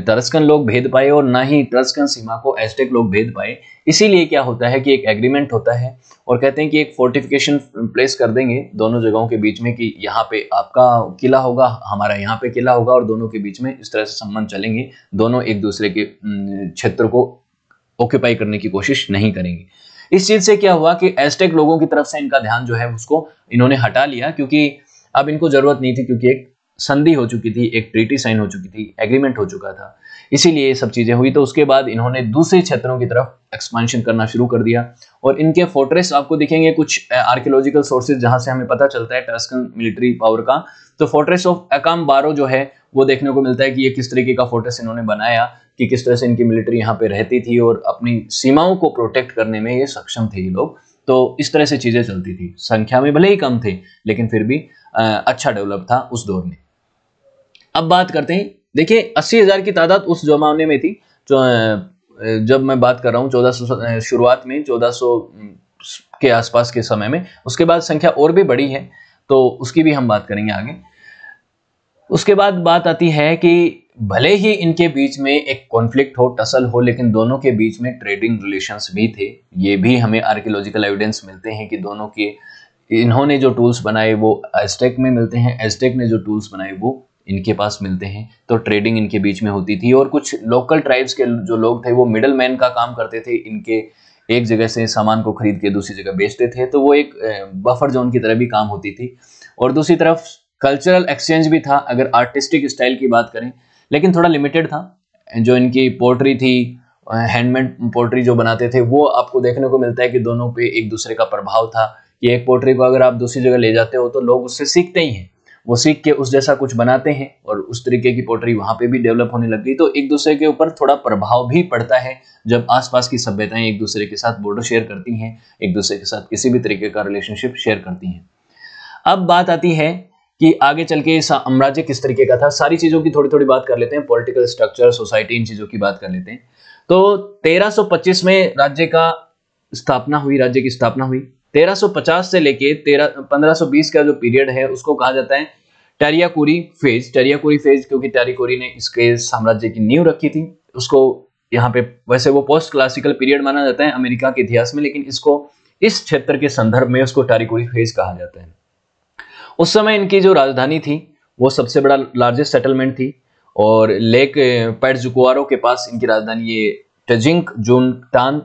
तरस्कन लोग भेद पाए और ना ही तरस्कन सीमा को एस्टेक लोग भेद पाए इसीलिए क्या होता है कि एक एग्रीमेंट होता है और कहते हैं कि एक फोर्टिफिकेशन प्लेस कर देंगे दोनों जगहों के बीच में कि यहाँ पे आपका किला होगा हमारा यहाँ पे किला होगा और दोनों के बीच में इस तरह से संबंध चलेंगे दोनों एक दूसरे के क्षेत्र को ऑक्यूपाई करने की कोशिश नहीं करेंगे इस चीज से क्या हुआ कि एस्टेक लोगों की तरफ से इनका ध्यान जो है उसको इन्होंने हटा लिया क्योंकि अब इनको जरूरत नहीं थी क्योंकि एक संधि हो चुकी थी एक ट्रीटी साइन हो चुकी थी एग्रीमेंट हो चुका था इसीलिए ये सब चीजें हुई तो उसके बाद इन्होंने दूसरे क्षेत्रों की तरफ एक्सपांशन करना शुरू कर दिया और इनके फोर्ट्रेस आपको दिखेंगे कुछ आर्कियोलॉजिकल सोर्सेज जहां से हमें पता चलता है टर्स्कन मिलिट्री पावर का तो फोर्ट्रेस ऑफ अकाम बारो जो है वो देखने को मिलता है कि ये किस तरीके का फोर्ट्रेस इन्होंने बनाया कि किस तरह से इनकी मिलिट्री यहाँ पे रहती थी और अपनी सीमाओं को प्रोटेक्ट करने में ये सक्षम थे ये लोग तो इस तरह से चीज़ें चलती थी संख्या में भले ही कम थे लेकिन फिर भी अच्छा डेवलप था उस दौर में अब बात करते हैं देखिए अस्सी हज़ार की तादाद उस जमाने में थी जो जब मैं बात कर रहा हूँ चौदह शुरुआत में चौदह के आसपास के समय में उसके बाद संख्या और भी बढ़ी है तो उसकी भी हम बात करेंगे आगे उसके बाद बात आती है कि भले ही इनके बीच में एक कॉन्फ्लिक्ट हो टसल हो लेकिन दोनों के बीच में ट्रेडिंग रिलेशंस भी थे ये भी हमें आर्कियोलॉजिकल एविडेंस मिलते हैं कि दोनों के इन्होंने जो टूल्स बनाए वो एस्टेक में मिलते हैं एस्टेक ने जो टूल्स बनाए वो इनके पास मिलते हैं तो ट्रेडिंग इनके बीच में होती थी और कुछ लोकल ट्राइब्स के जो लोग थे वो मिडल मैन का काम करते थे इनके एक जगह से सामान को खरीद के दूसरी जगह बेचते थे तो वो एक बफर जोन की तरह भी काम होती थी और दूसरी तरफ कल्चरल एक्सचेंज भी था अगर आर्टिस्टिक स्टाइल की बात करें लेकिन थोड़ा लिमिटेड था जो इनकी पोल्ट्री थी हैंडमेड पोल्ट्री जो बनाते थे वो आपको देखने को मिलता है कि दोनों पे एक दूसरे का प्रभाव था कि एक पोट्री को अगर आप दूसरी जगह ले जाते हो तो लोग उससे सीखते ही हैं वो सीख के उस जैसा कुछ बनाते हैं और उस तरीके की पोल्ट्री वहाँ पे भी डेवलप होने लग गई तो एक दूसरे के ऊपर थोड़ा प्रभाव भी पड़ता है जब आसपास की सभ्यताएं एक दूसरे के साथ बॉर्डर शेयर करती हैं एक दूसरे के साथ किसी भी तरीके का रिलेशनशिप शेयर करती हैं अब बात आती है कि आगे चल के साम्राज्य किस तरीके का था सारी चीज़ों की थोड़ी थोड़ी बात कर लेते हैं पॉलिटिकल स्ट्रक्चर सोसाइटी इन चीज़ों की बात कर लेते हैं तो 1325 में राज्य का स्थापना हुई राज्य की स्थापना हुई 1350 से लेके तेरह 1520 का जो पीरियड है उसको कहा जाता है टेरियाकोरी फेज टेरियाकोरी फेज क्योंकि टेरियाकोरी ने इसके साम्राज्य की नींव रखी थी उसको यहाँ पे वैसे वो पोस्ट क्लासिकल पीरियड माना जाता है अमेरिका के इतिहास में लेकिन इसको इस क्षेत्र के संदर्भ में उसको टेरिकोरी फेज कहा जाता है उस समय इनकी जो राजधानी थी वो सबसे बड़ा लार्जेस्ट सेटलमेंट थी और लेक पैडजुकुआरो eh, के पास इनकी राजधानी ये टजिंक जून टान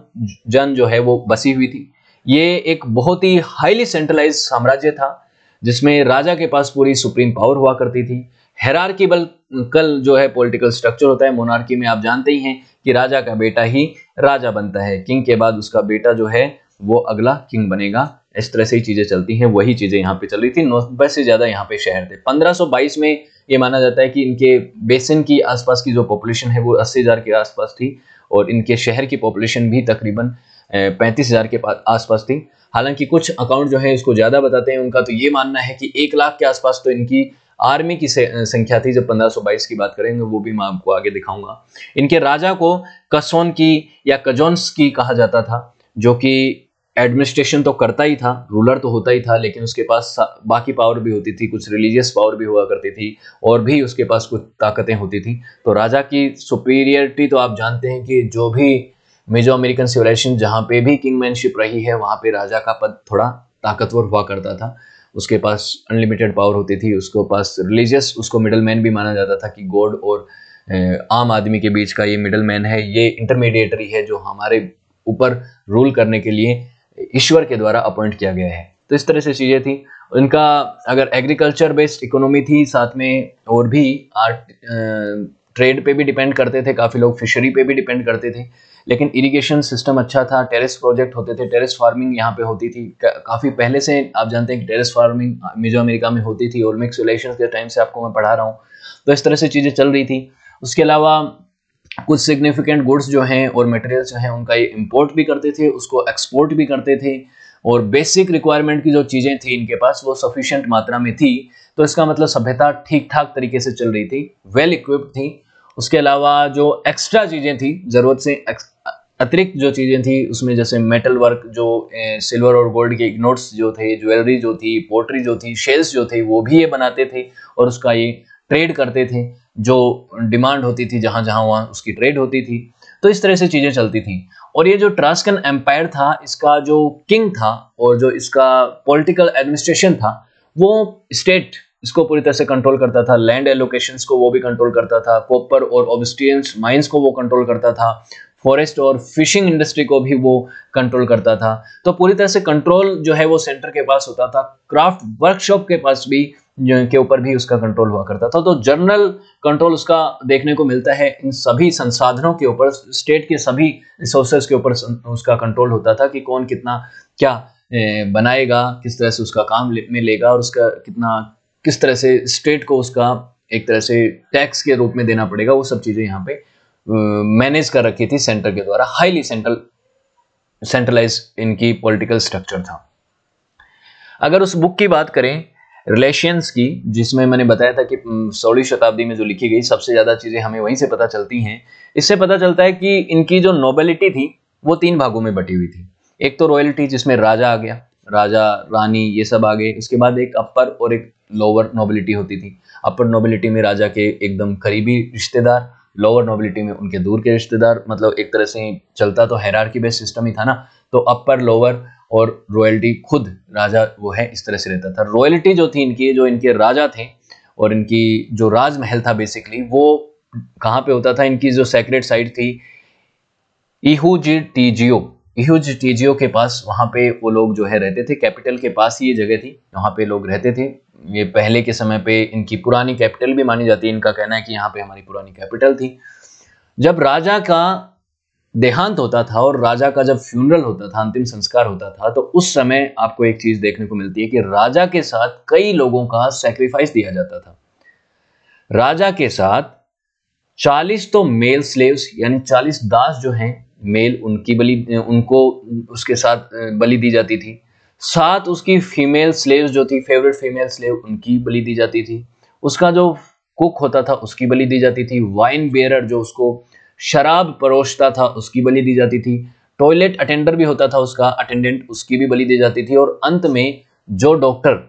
जन जो है वो बसी हुई थी ये एक बहुत ही हाईली सेंट्रलाइज साम्राज्य था जिसमें राजा के पास पूरी सुप्रीम पावर हुआ करती थी हेरारकी बल कल जो है पॉलिटिकल स्ट्रक्चर होता है मोनार्की में आप जानते ही हैं कि राजा का बेटा ही राजा बनता है किंग के बाद उसका बेटा जो है वो अगला किंग बनेगा इस तरह से ही चीज़ें चलती हैं वही चीज़ें यहाँ पे चल रही थी नब्बे से ज़्यादा यहाँ पे शहर थे 1522 में ये माना जाता है कि इनके बेसिन की आसपास की जो पॉपुलेशन है वो अस्सी हज़ार के आसपास थी और इनके शहर की पॉपुलेशन भी तकरीबन पैंतीस हज़ार के आसपास थी हालांकि कुछ अकाउंट जो है इसको ज़्यादा बताते हैं उनका तो ये मानना है कि एक लाख के आसपास तो इनकी आर्मी की संख्या थी जब 1522 की बात करेंगे वो भी मैं आपको आगे दिखाऊंगा इनके राजा को कसोन की या कजोन्स की कहा जाता था जो कि एडमिनिस्ट्रेशन तो करता ही था रूलर तो होता ही था लेकिन उसके पास बाकी पावर भी होती थी कुछ रिलीजियस पावर भी हुआ करती थी और भी उसके पास कुछ ताकतें होती थी तो राजा की सुपीरियरिटी तो आप जानते हैं कि जो भी मेजो अमेरिकन सिविलाइजेशन जहाँ पे भी किंगमैनशिप रही है वहाँ पे राजा का पद थोड़ा ताकतवर हुआ करता था उसके पास अनलिमिटेड पावर होती थी उसके पास रिलीजियस उसको मिडल मैन भी माना जाता था कि गॉड और आम आदमी के बीच का ये मिडल मैन है ये इंटरमीडिएटरी है जो हमारे ऊपर रूल करने के लिए ईश्वर के द्वारा अपॉइंट किया गया है तो इस तरह से चीज़ें थी उनका अगर एग्रीकल्चर बेस्ड इकोनॉमी थी साथ में और भी आर्ट ट्रेड पे भी डिपेंड करते थे काफ़ी लोग फिशरी पे भी डिपेंड करते थे लेकिन इरिगेशन सिस्टम अच्छा था टेरेस प्रोजेक्ट होते थे टेरेस फार्मिंग यहाँ पे होती थी काफ़ी पहले से आप जानते हैं कि टेरेस फार्मिंग मिजो अमेरिका में होती थी और मिक्स रिलेशन के टाइम से आपको मैं पढ़ा रहा हूँ तो इस तरह से चीज़ें चल रही थी उसके अलावा कुछ सिग्निफिकेंट गुड्स जो हैं और मटेरियल्स जो हैं उनका ये इम्पोर्ट भी करते थे उसको एक्सपोर्ट भी करते थे और बेसिक रिक्वायरमेंट की जो चीज़ें थी इनके पास वो सफिशियंट मात्रा में थी तो इसका मतलब सभ्यता ठीक ठाक तरीके से चल रही थी वेल इक्विप्ड थी उसके अलावा जो एक्स्ट्रा चीज़ें थी ज़रूरत से अतिरिक्त जो चीज़ें थी उसमें जैसे मेटल वर्क जो सिल्वर और गोल्ड के नोट्स जो थे ज्वेलरी जो थी पोट्री जो थी शेल्स जो थे वो भी ये बनाते थे और उसका ये ट्रेड करते थे जो डिमांड होती थी जहां जहां वहां उसकी ट्रेड होती थी तो इस तरह से चीज़ें चलती थी और ये जो ट्रास्कन एम्पायर था इसका जो किंग था और जो इसका पॉलिटिकल एडमिनिस्ट्रेशन था वो स्टेट इसको पूरी तरह से कंट्रोल करता था लैंड एलोकेशन को वो भी कंट्रोल करता था कॉपर और ऑबस्टियंस माइंस को वो कंट्रोल करता था फॉरेस्ट और फिशिंग इंडस्ट्री को भी वो कंट्रोल करता था तो पूरी तरह से कंट्रोल जो है वो सेंटर के पास होता था क्राफ्ट वर्कशॉप के पास भी के ऊपर भी उसका कंट्रोल हुआ करता था तो जनरल कंट्रोल उसका देखने को मिलता है इन सभी संसाधनों के ऊपर स्टेट के सभी रिसोर्सेज के ऊपर उसका कंट्रोल होता था कि कौन कितना क्या बनाएगा किस तरह से उसका काम मिलेगा और उसका कितना किस तरह से स्टेट को उसका एक तरह से टैक्स के रूप में देना पड़ेगा वो सब चीज़ें यहाँ पे मैनेज कर रखी थी सेंटर के द्वारा हाईली सेंट्रल सेंट्रलाइज इनकी पॉलिटिकल स्ट्रक्चर था अगर उस बुक की बात करें रिलेशंस की जिसमें मैंने बताया था कि सोलह शताब्दी में जो लिखी गई सबसे ज़्यादा चीज़ें हमें वहीं से पता चलती हैं इससे पता चलता है कि इनकी जो नोबेलिटी थी वो तीन भागों में बटी हुई थी एक तो रॉयल्टी जिसमें राजा आ गया राजा रानी ये सब आ गए उसके बाद एक अपर और एक लोअर नोबिलिटी होती थी अपर नोबिलिटी में राजा के एकदम करीबी रिश्तेदार लोअर नोबिलिटी में उनके दूर के रिश्तेदार मतलब एक तरह से चलता तो हैरार की बेस्ट सिस्टम ही था ना तो अपर लोअर और रॉयल्टी खुद राजा वो है इस तरह से रहता था रॉयल्टी जो थी इनकी जो इनके राजा थे और इनकी जो राजमहल था बेसिकली वो कहाँ पे होता था इनकी जो सेक्रेट साइट थी इहू जी टी जियो ह्यूज टीजीओ के पास वहां पे वो लोग जो है रहते थे कैपिटल के पास ही ये जगह थी वहां पे लोग रहते थे ये पहले के समय पे इनकी पुरानी कैपिटल भी मानी जाती है इनका कहना है कि यहाँ पे हमारी पुरानी कैपिटल थी जब राजा का देहांत होता था और राजा का जब फ्यूनरल होता था अंतिम संस्कार होता था तो उस समय आपको एक चीज देखने को मिलती है कि राजा के साथ कई लोगों का सेक्रीफाइस दिया जाता था राजा के साथ 40 तो मेल स्लेव्स यानी 40 दास जो हैं मेल उनकी बलि उनको उसके साथ बलि दी जाती थी साथ उसकी फीमेल स्लेव्स जो थी फेवरेट फीमेल स्लेव उनकी बलि दी जाती थी उसका जो कुक होता था उसकी बलि दी जाती थी वाइन बेरर जो उसको शराब परोसता था उसकी बलि दी जाती थी टॉयलेट अटेंडर भी होता था उसका अटेंडेंट उसकी भी बलि दी जाती थी और अंत में जो डॉक्टर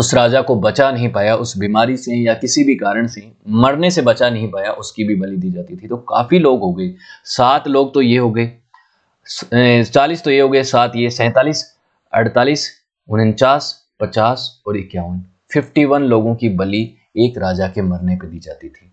उस राजा को बचा नहीं पाया उस बीमारी से या किसी भी कारण से मरने से बचा नहीं पाया उसकी भी बलि दी जाती थी तो काफ़ी लोग हो गए सात लोग तो ये हो गए चालीस तो ये हो गए सात ये सैतालीस अड़तालीस उनचास पचास और इक्यावन फिफ्टी वन लोगों की बलि एक राजा के मरने पर दी जाती थी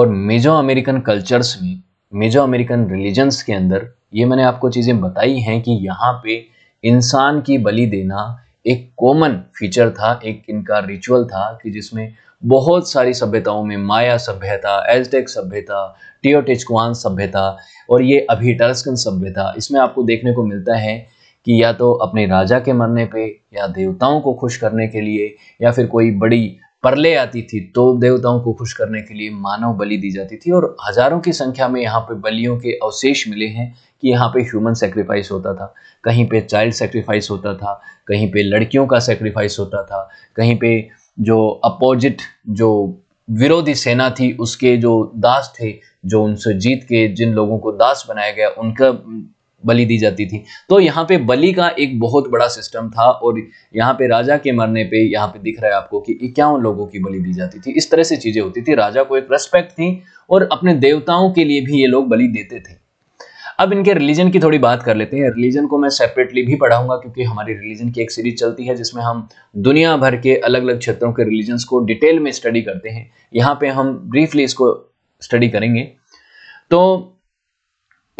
और मेजो अमेरिकन कल्चर्स में मेजो अमेरिकन रिलीजन्स के अंदर ये मैंने आपको चीज़ें बताई हैं कि यहाँ पे इंसान की बलि देना एक कॉमन फीचर था एक इनका रिचुअल था कि जिसमें बहुत सारी सभ्यताओं में माया सभ्यता एजटेक सभ्यता टियोटेचकुआन सभ्यता और ये अभी टर्सकन सभ्यता इसमें आपको देखने को मिलता है कि या तो अपने राजा के मरने पे या देवताओं को खुश करने के लिए या फिर कोई बड़ी परले आती थी तो देवताओं को खुश करने के लिए मानव बलि दी जाती थी और हजारों की संख्या में यहाँ पे बलियों के अवशेष मिले हैं कि यहाँ पे ह्यूमन सेक्रीफाइस होता था कहीं पे चाइल्ड सेक्रीफाइस होता था कहीं पे लड़कियों का सेक्रीफाइस होता था कहीं पे जो अपोजिट जो विरोधी सेना थी उसके जो दास थे जो उनसे जीत के जिन लोगों को दास बनाया गया उनका बलि दी जाती थी तो यहाँ पे बलि का एक बहुत बड़ा सिस्टम था और यहाँ पे राजा के मरने पे यहाँ पे दिख रहा है आपको कि इक्यावन लोगों की बलि दी जाती थी इस तरह से चीजें होती थी राजा को एक रेस्पेक्ट थी और अपने देवताओं के लिए भी ये लोग बलि देते थे अब इनके रिलीजन की थोड़ी बात कर लेते हैं रिलीजन को मैं सेपरेटली भी पढ़ाऊंगा क्योंकि हमारी रिलीजन की एक सीरीज चलती है जिसमें हम दुनिया भर के अलग अलग क्षेत्रों के रिलीजन को डिटेल में स्टडी करते हैं यहाँ पे हम ब्रीफली इसको स्टडी करेंगे तो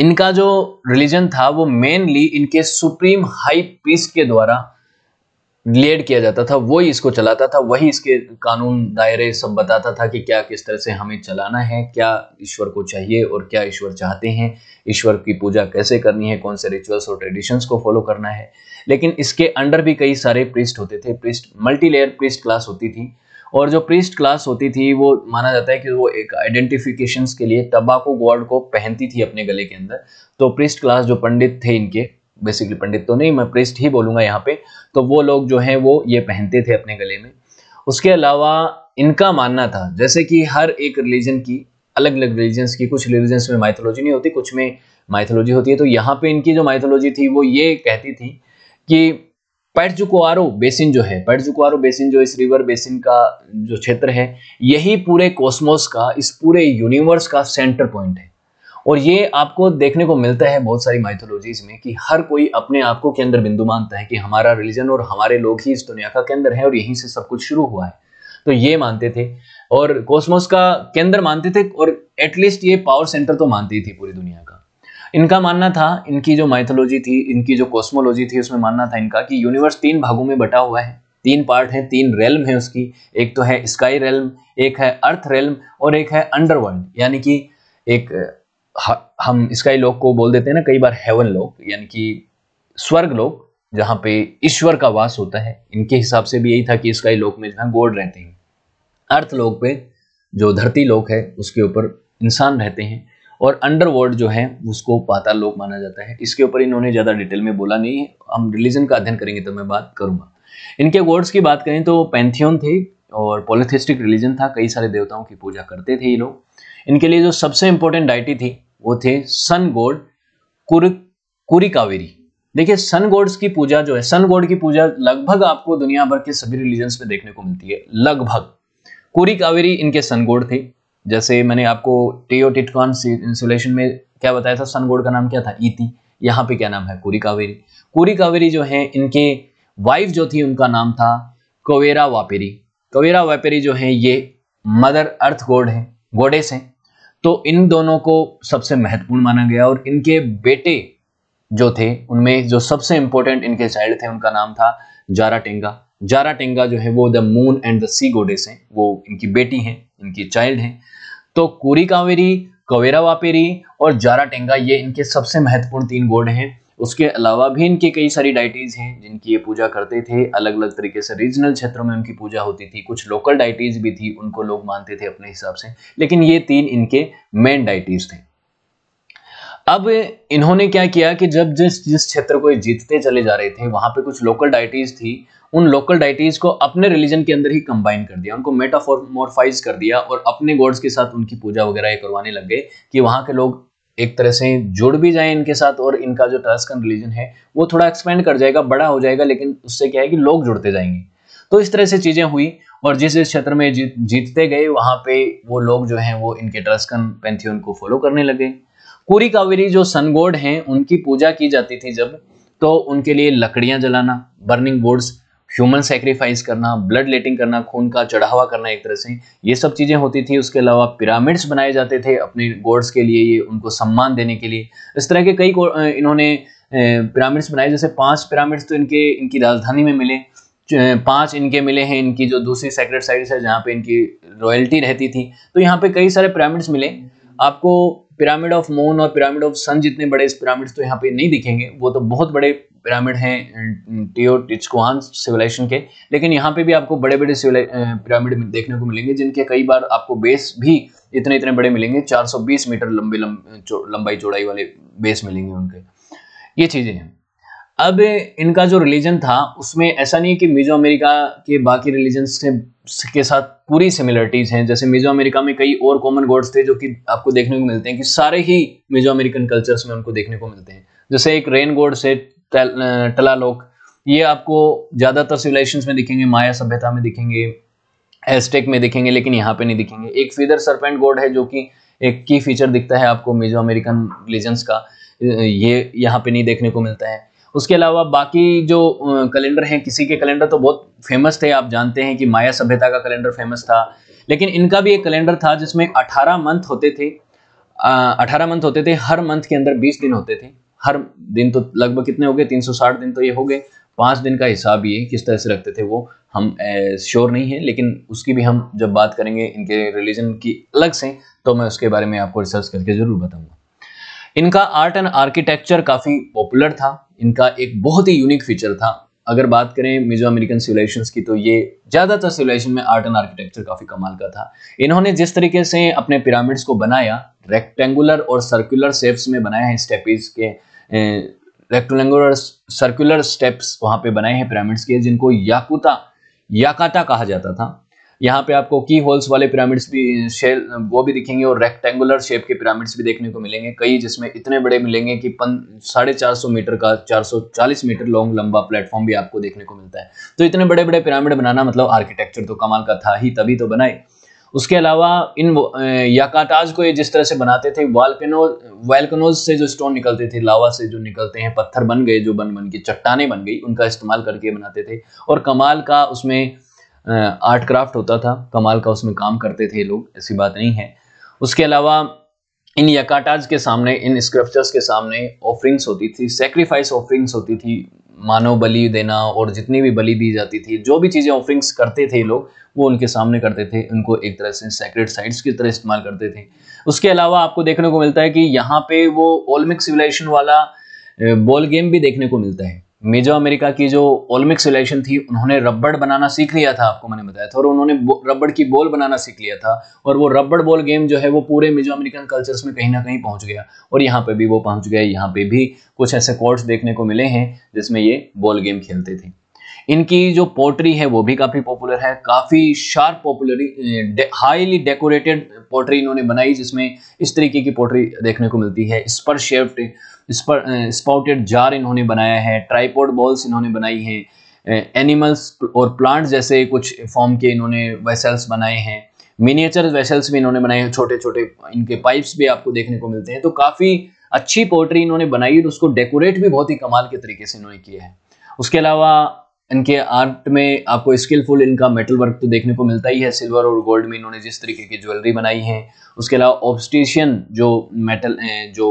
इनका जो रिलीजन था वो मेनली इनके सुप्रीम हाई पीस्ट के द्वारा लीड किया जाता था वही इसको चलाता था वही इसके कानून दायरे सब बताता था कि क्या किस तरह से हमें चलाना है क्या ईश्वर को चाहिए और क्या ईश्वर चाहते हैं ईश्वर की पूजा कैसे करनी है कौन से रिचुअल्स और ट्रेडिशंस को फॉलो करना है लेकिन इसके अंडर भी कई सारे प्रिस्ट होते थे priest multi layer priest class होती थी और जो प्रीस्ट क्लास होती थी वो माना जाता है कि वो एक आइडेंटिफिकेशन के लिए तबाकू गॉड को पहनती थी अपने गले के अंदर तो प्रीस्ट क्लास जो पंडित थे इनके बेसिकली पंडित तो नहीं मैं प्रिस्ट ही बोलूँगा यहाँ पे तो वो लोग जो हैं वो ये पहनते थे अपने गले में उसके अलावा इनका मानना था जैसे कि हर एक रिलीजन की अलग अलग रिलीजन्स की कुछ रिलीजन्स में माइथोलॉजी नहीं होती कुछ में माइथोलॉजी होती है तो यहाँ पे इनकी जो माइथोलॉजी थी वो ये कहती थी कि पैटजुकुआरो बेसिन जो है पैटजुकुआरो बेसिन जो इस रिवर बेसिन का जो क्षेत्र है यही पूरे कॉस्मोस का इस पूरे यूनिवर्स का सेंटर पॉइंट है और ये आपको देखने को मिलता है बहुत सारी माइथोलॉजीज में कि हर कोई अपने आप को केंद्र बिंदु मानता है कि हमारा रिलीजन और हमारे लोग ही इस दुनिया का केंद्र है और यहीं से सब कुछ शुरू हुआ है तो ये मानते थे और कॉस्मोस का केंद्र मानते थे और एटलीस्ट ये पावर सेंटर तो मानती थी पूरी दुनिया का इनका मानना था इनकी जो माइथोलॉजी थी इनकी जो कॉस्मोलॉजी थी उसमें मानना था इनका कि यूनिवर्स तीन भागों में बटा हुआ है तीन पार्ट है तीन रेलम है उसकी एक तो है स्काई रेलम एक है अर्थ रेलम और एक है अंडरवर्ल्ड यानी कि एक हम स्काई लोक को बोल देते हैं ना कई बार हेवन लोक यानी कि स्वर्ग लोक जहाँ पे ईश्वर का वास होता है इनके हिसाब से भी यही था कि स्काई लोक में जहाँ गोड रहते हैं अर्थ लोक पे जो धरती लोक है उसके ऊपर इंसान रहते हैं और अंडर वर्ल्ड जो है उसको पाताल लोक माना जाता है इसके ऊपर इन्होंने ज़्यादा डिटेल में बोला नहीं है हम रिलीजन का अध्ययन करेंगे तो मैं बात करूंगा इनके अवार्ड्स की बात करें तो पैंथियन थे और पोलिथिस्टिक रिलीजन था कई सारे देवताओं की पूजा करते थे ये लोग इनके लिए जो सबसे इंपॉर्टेंट डाइटी थी वो थे सन गॉड कुरी कावेरी देखिए सन गॉड्स की पूजा जो है सन गॉड की पूजा लगभग आपको दुनिया भर के सभी रिलीजन में देखने को मिलती है लगभग कुरी कावेरी इनके सन गॉड थे जैसे मैंने आपको टी टिटकॉन इंसुलेशन में क्या बताया था सनगोड का नाम क्या था ईती e यहाँ पे क्या नाम है कोरी कावेरी कोरी कावेरी जो है इनके वाइफ जो थी उनका नाम था कवेरा वापेरी कवेरा वापेरी जो है ये मदर अर्थ गोड है गोडेस हैं तो इन दोनों को सबसे महत्वपूर्ण माना गया और इनके बेटे जो थे उनमें जो सबसे इंपॉर्टेंट इनके चाइल्ड थे उनका नाम था जारा टेंगा जारा टेंगा जो है वो the moon and the sea goddess हैं वो इनकी बेटी हैं इनकी चाइल्ड हैं तो कोरी कावेरी कवेरा वापेरी और जारा टेंगा ये इनके सबसे महत्वपूर्ण तीन गोड हैं उसके अलावा भी इनके कई सारी डाइटीज़ हैं जिनकी ये पूजा करते थे अलग अलग तरीके से रीजनल क्षेत्रों में उनकी पूजा होती थी कुछ लोकल डाइटीज़ भी थी उनको लोग मानते थे अपने हिसाब से लेकिन ये तीन इनके मेन डाइटीज़ थे अब इन्होंने क्या किया कि जब जिस जिस क्षेत्र को ये जीतते चले जा रहे थे वहां पे कुछ लोकल डाइटीज़ थी उन लोकल डाइटीज को अपने रिलीजन के अंदर ही कंबाइन कर दिया उनको मेटाफॉर्मोरफाइज कर दिया और अपने गॉड्स के साथ उनकी पूजा वगैरह ये करवाने लग गए कि वहाँ के लोग एक तरह से जुड़ भी जाए इनके साथ और इनका जो टास्कन रिलीजन है वो थोड़ा एक्सपेंड कर जाएगा बड़ा हो जाएगा लेकिन उससे क्या है कि लोग जुड़ते जाएंगे तो इस तरह से चीज़ें हुई और जिस जिस क्षेत्र में जीत जीतते गए वहां पे वो लोग जो हैं वो इनके ट्रस्कन पेंथियन को फॉलो करने लगे कुरी कावेरी जो सनगोड हैं उनकी पूजा की जाती थी जब तो उनके लिए लकड़ियां जलाना बर्निंग बोर्ड्स ह्यूमन सेक्रीफाइस करना ब्लड लेटिंग करना खून का चढ़ावा करना एक तरह से ये सब चीज़ें होती थी उसके अलावा पिरामिड्स बनाए जाते थे अपने गॉड्स के लिए ये उनको सम्मान देने के लिए इस तरह के कई इन्होंने पिरामिड्स बनाए जैसे पांच पिरामिड्स तो इनके इनकी राजधानी में मिले पांच इनके मिले हैं इनकी जो दूसरी सेक्रेट साइट्स है जहाँ पे इनकी रॉयल्टी रहती थी तो यहाँ पे कई सारे पिरामिड्स मिले आपको पिरामिड ऑफ मून और पिरामिड ऑफ सन जितने बड़े पिरामिड्स तो यहाँ पे नहीं दिखेंगे वो तो बहुत बड़े पिरामिड हैं टिचकुआन सिविलाइजेशन के लेकिन यहाँ पे भी आपको बड़े बड़े पिरामिड देखने को मिलेंगे जिनके कई बार आपको बेस भी इतने इतने बड़े मिलेंगे 420 मीटर लंबे लंब, चो, लंबाई चौड़ाई वाले बेस मिलेंगे उनके ये चीज़ें हैं अब इनका जो रिलीजन था उसमें ऐसा नहीं है कि मिजो अमेरिका के बाकी रिलीजन से के साथ पूरी सिमिलरिटीज हैं जैसे मिजो अमेरिका में कई और कॉमन गॉड्स थे जो कि आपको देखने को मिलते हैं कि सारे ही मिजो अमेरिकन कल्चर्स में उनको देखने को मिलते हैं जैसे एक रेन गॉड्स है टलालोक ये आपको ज़्यादातर सिविलाइजेशन में दिखेंगे माया सभ्यता में दिखेंगे एस्टेक में दिखेंगे लेकिन यहाँ पे नहीं दिखेंगे एक फीदर सरपेंट गोड है जो कि एक की फीचर दिखता है आपको मेजो अमेरिकन रिलीजन्स का ये यहाँ पे नहीं देखने को मिलता है उसके अलावा बाकी जो कैलेंडर हैं किसी के कैलेंडर तो बहुत फेमस थे आप जानते हैं कि माया सभ्यता का कैलेंडर फेमस था लेकिन इनका भी एक कैलेंडर था जिसमें 18 मंथ होते थे अठारह मंथ होते थे हर मंथ के अंदर बीस दिन होते थे हर दिन तो लगभग कितने हो गए 360 दिन तो ये हो गए पाँच दिन का हिसाब ये किस तरह से रखते थे वो हम श्योर नहीं है लेकिन उसकी भी हम जब बात करेंगे इनके रिलीजन की अलग से तो मैं उसके बारे में आपको रिसर्च करके ज़रूर बताऊंगा इनका आर्ट एंड आर्किटेक्चर काफ़ी पॉपुलर था इनका एक बहुत ही यूनिक फीचर था अगर बात करें मिजो अमेरिकन सिविलाइजेशन की तो ये ज़्यादातर सिविलाइजेशन में आर्ट एंड आर्किटेक्चर काफ़ी कमाल का था इन्होंने जिस तरीके से अपने पिरामिड्स को बनाया रेक्टेंगुलर और सर्कुलर शेप्स में बनाया है स्टेपीज के रेक्टेंगुलर सर्कुलर स्टेप्स वहां पे बनाए हैं पिरामिड्स के जिनको याकुता याकाटा कहा जाता था यहाँ पे आपको की होल्स वाले पिरामिड्स भी शेल वो भी दिखेंगे और रेक्टेंगुलर शेप के पिरामिड्स भी देखने को मिलेंगे कई जिसमें इतने बड़े मिलेंगे कि पन साढ़े चार सौ मीटर का चार सौ चालीस मीटर लॉन्ग लंबा प्लेटफॉर्म भी आपको देखने को मिलता है तो इतने बड़े बड़े पिरामिड बनाना मतलब आर्किटेक्चर तो कमाल का था ही तभी तो बनाए उसके अलावा इन याकाटाज को ये जिस तरह से बनाते थे वालकनो वेलकनोज से जो स्टोन निकलते थे लावा से जो निकलते हैं पत्थर बन गए जो बन बन के चट्टाने बन गई उनका इस्तेमाल करके बनाते थे और कमाल का उसमें आर्ट क्राफ्ट होता था कमाल का उसमें काम करते थे लोग ऐसी बात नहीं है उसके अलावा इन यकाटाज के सामने इन स्क्रप्चर्स के सामने ऑफरिंग्स होती थी सेक्रीफाइस ऑफरिंग्स होती थी मानव बलि देना और जितनी भी बलि दी जाती थी जो भी चीज़ें ऑफरिंग्स करते थे लोग वो उनके सामने करते थे उनको एक तरह से सेक्रेट साइट्स की तरह इस्तेमाल करते थे उसके अलावा आपको देखने को मिलता है कि यहाँ पे वो ओलमिक सिविलाइजेशन वाला बॉल गेम भी देखने को मिलता है मेजो अमेरिका की जो ओलम्पिक सिलेक्शन थी उन्होंने रबड़ बनाना सीख लिया था आपको मैंने बताया था और उन्होंने रबड़ की बॉल बनाना सीख लिया था और वो रबड़ बॉल गेम जो है वो पूरे मेजो अमेरिकन कल्चर्स में कहीं ना कहीं पहुंच गया और यहाँ पे भी वो पहुंच गया यहाँ पे भी कुछ ऐसे कोर्ट्स देखने को मिले हैं जिसमें ये बॉल गेम खेलते थे इनकी जो पोट्री है वो भी काफ़ी पॉपुलर है काफ़ी sharp popularly highly decorated pottery इन्होंने बनाई जिसमें इस तरीके की पोट्री देखने को मिलती है spur shaped spur spouted jar इन्होंने बनाया है ट्राईपोर्ड बॉल्स इन्होंने बनाई हैं एनिमल्स और प्लांट्स जैसे कुछ फॉर्म के इन्होंने वेसल्स बनाए हैं मिनिएचर वेसल्स भी इन्होंने बनाए हैं छोटे छोटे इनके पाइप्स भी आपको देखने को मिलते हैं तो काफ़ी अच्छी पोट्री इन्होंने बनाई और तो उसको डेकोरेट भी बहुत ही कमाल के तरीके से इन्होंने किया है उसके अलावा इनके आर्ट में आपको स्किलफुल इनका मेटल वर्क तो देखने को मिलता ही है सिल्वर और गोल्ड में इन्होंने जिस तरीके की ज्वेलरी बनाई है उसके अलावा ऑब्सटिशियन जो मेटल जो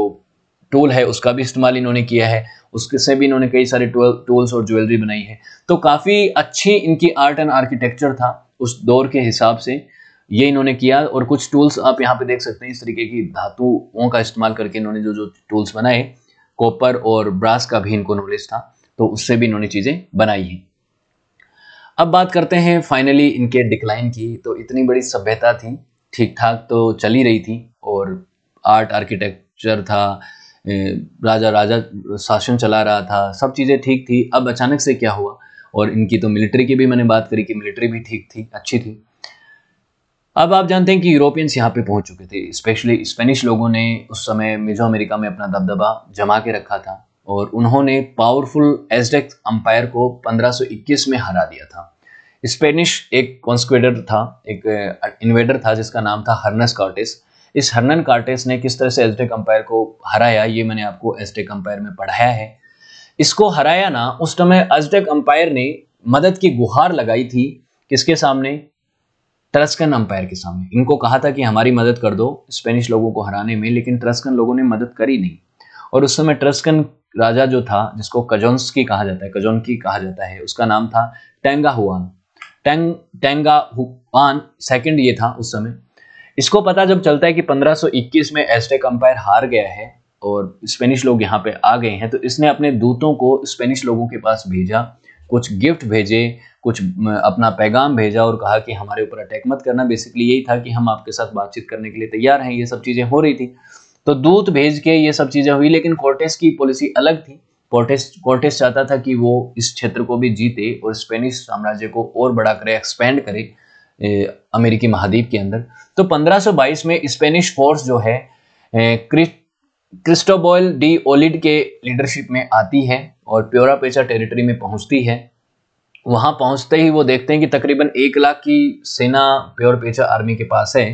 टूल है उसका भी इस्तेमाल इन्होंने किया है उसके से भी इन्होंने कई सारे टूल्स और ज्वेलरी बनाई है तो काफ़ी अच्छी इनकी आर्ट एंड आर्किटेक्चर था उस दौर के हिसाब से ये इन्होंने किया और कुछ टूल्स आप यहाँ पे देख सकते हैं इस तरीके की धातुओं का इस्तेमाल करके इन्होंने जो जो टूल्स बनाए कॉपर और ब्रास का भी इनको नॉलेज था तो उससे भी इन्होंने चीज़ें बनाई हैं अब बात करते हैं फाइनली इनके डिक्लाइन की तो इतनी बड़ी सभ्यता थी ठीक ठाक तो चल ही रही थी और आर्ट आर्किटेक्चर था राजा राजा शासन चला रहा था सब चीज़ें ठीक थी अब अचानक से क्या हुआ और इनकी तो मिलिट्री की भी मैंने बात करी कि मिलिट्री भी ठीक थी अच्छी थी अब आप जानते हैं कि यूरोपियंस यहाँ पे पहुँच चुके थे स्पेशली स्पेनिश लोगों ने उस समय मिजो अमेरिका में अपना दबदबा जमा के रखा था और उन्होंने पावरफुल एजडेक अंपायर को 1521 में हरा दिया था स्पेनिश एक कॉन्स्क्वेडर था एक इन्वेडर था जिसका नाम था हर्नस कार्टेस इस हर्नन कार्टेस ने किस तरह से एजटेक अंपायर को हराया ये मैंने आपको एजटेक अंपायर में पढ़ाया है इसको हराया ना उस समय अजटेक अंपायर ने मदद की गुहार लगाई थी किसके सामने ट्रस्कन अंपायर के सामने इनको कहा था कि हमारी मदद कर दो स्पेनिश लोगों को हराने में लेकिन ट्रस्कन लोगों ने मदद करी नहीं और उस समय ट्रस्कन राजा जो था जिसको कजोन्स्की कहा जाता है कजोनकी कहा जाता है उसका नाम था टेंगा हुआन टेंग टेंगा हुआन सेकंड ये था उस समय इसको पता जब चलता है कि 1521 में एस्टेक अंपायर हार गया है और स्पेनिश लोग यहाँ पे आ गए हैं तो इसने अपने दूतों को स्पेनिश लोगों के पास भेजा कुछ गिफ्ट भेजे कुछ अपना पैगाम भेजा और कहा कि हमारे ऊपर अटैक मत करना बेसिकली यही था कि हम आपके साथ बातचीत करने के लिए तैयार हैं ये सब चीज़ें हो रही थी तो दूत भेज के ये सब चीज़ें हुई लेकिन कोर्टेस की पॉलिसी अलग थी कोर्टेस कोर्टेस चाहता था कि वो इस क्षेत्र को भी जीते और स्पेनिश साम्राज्य को और बड़ा करे एक्सपेंड करे अमेरिकी महाद्वीप के अंदर तो 1522 में स्पेनिश फोर्स जो है क्रिस्टोबॉयल डी ओलिड के लीडरशिप में आती है और प्योरा पेचा टेरिटरी में पहुंचती है वहां पहुंचते ही वो देखते हैं कि तकरीबन एक लाख की सेना प्योर पेचा आर्मी के पास है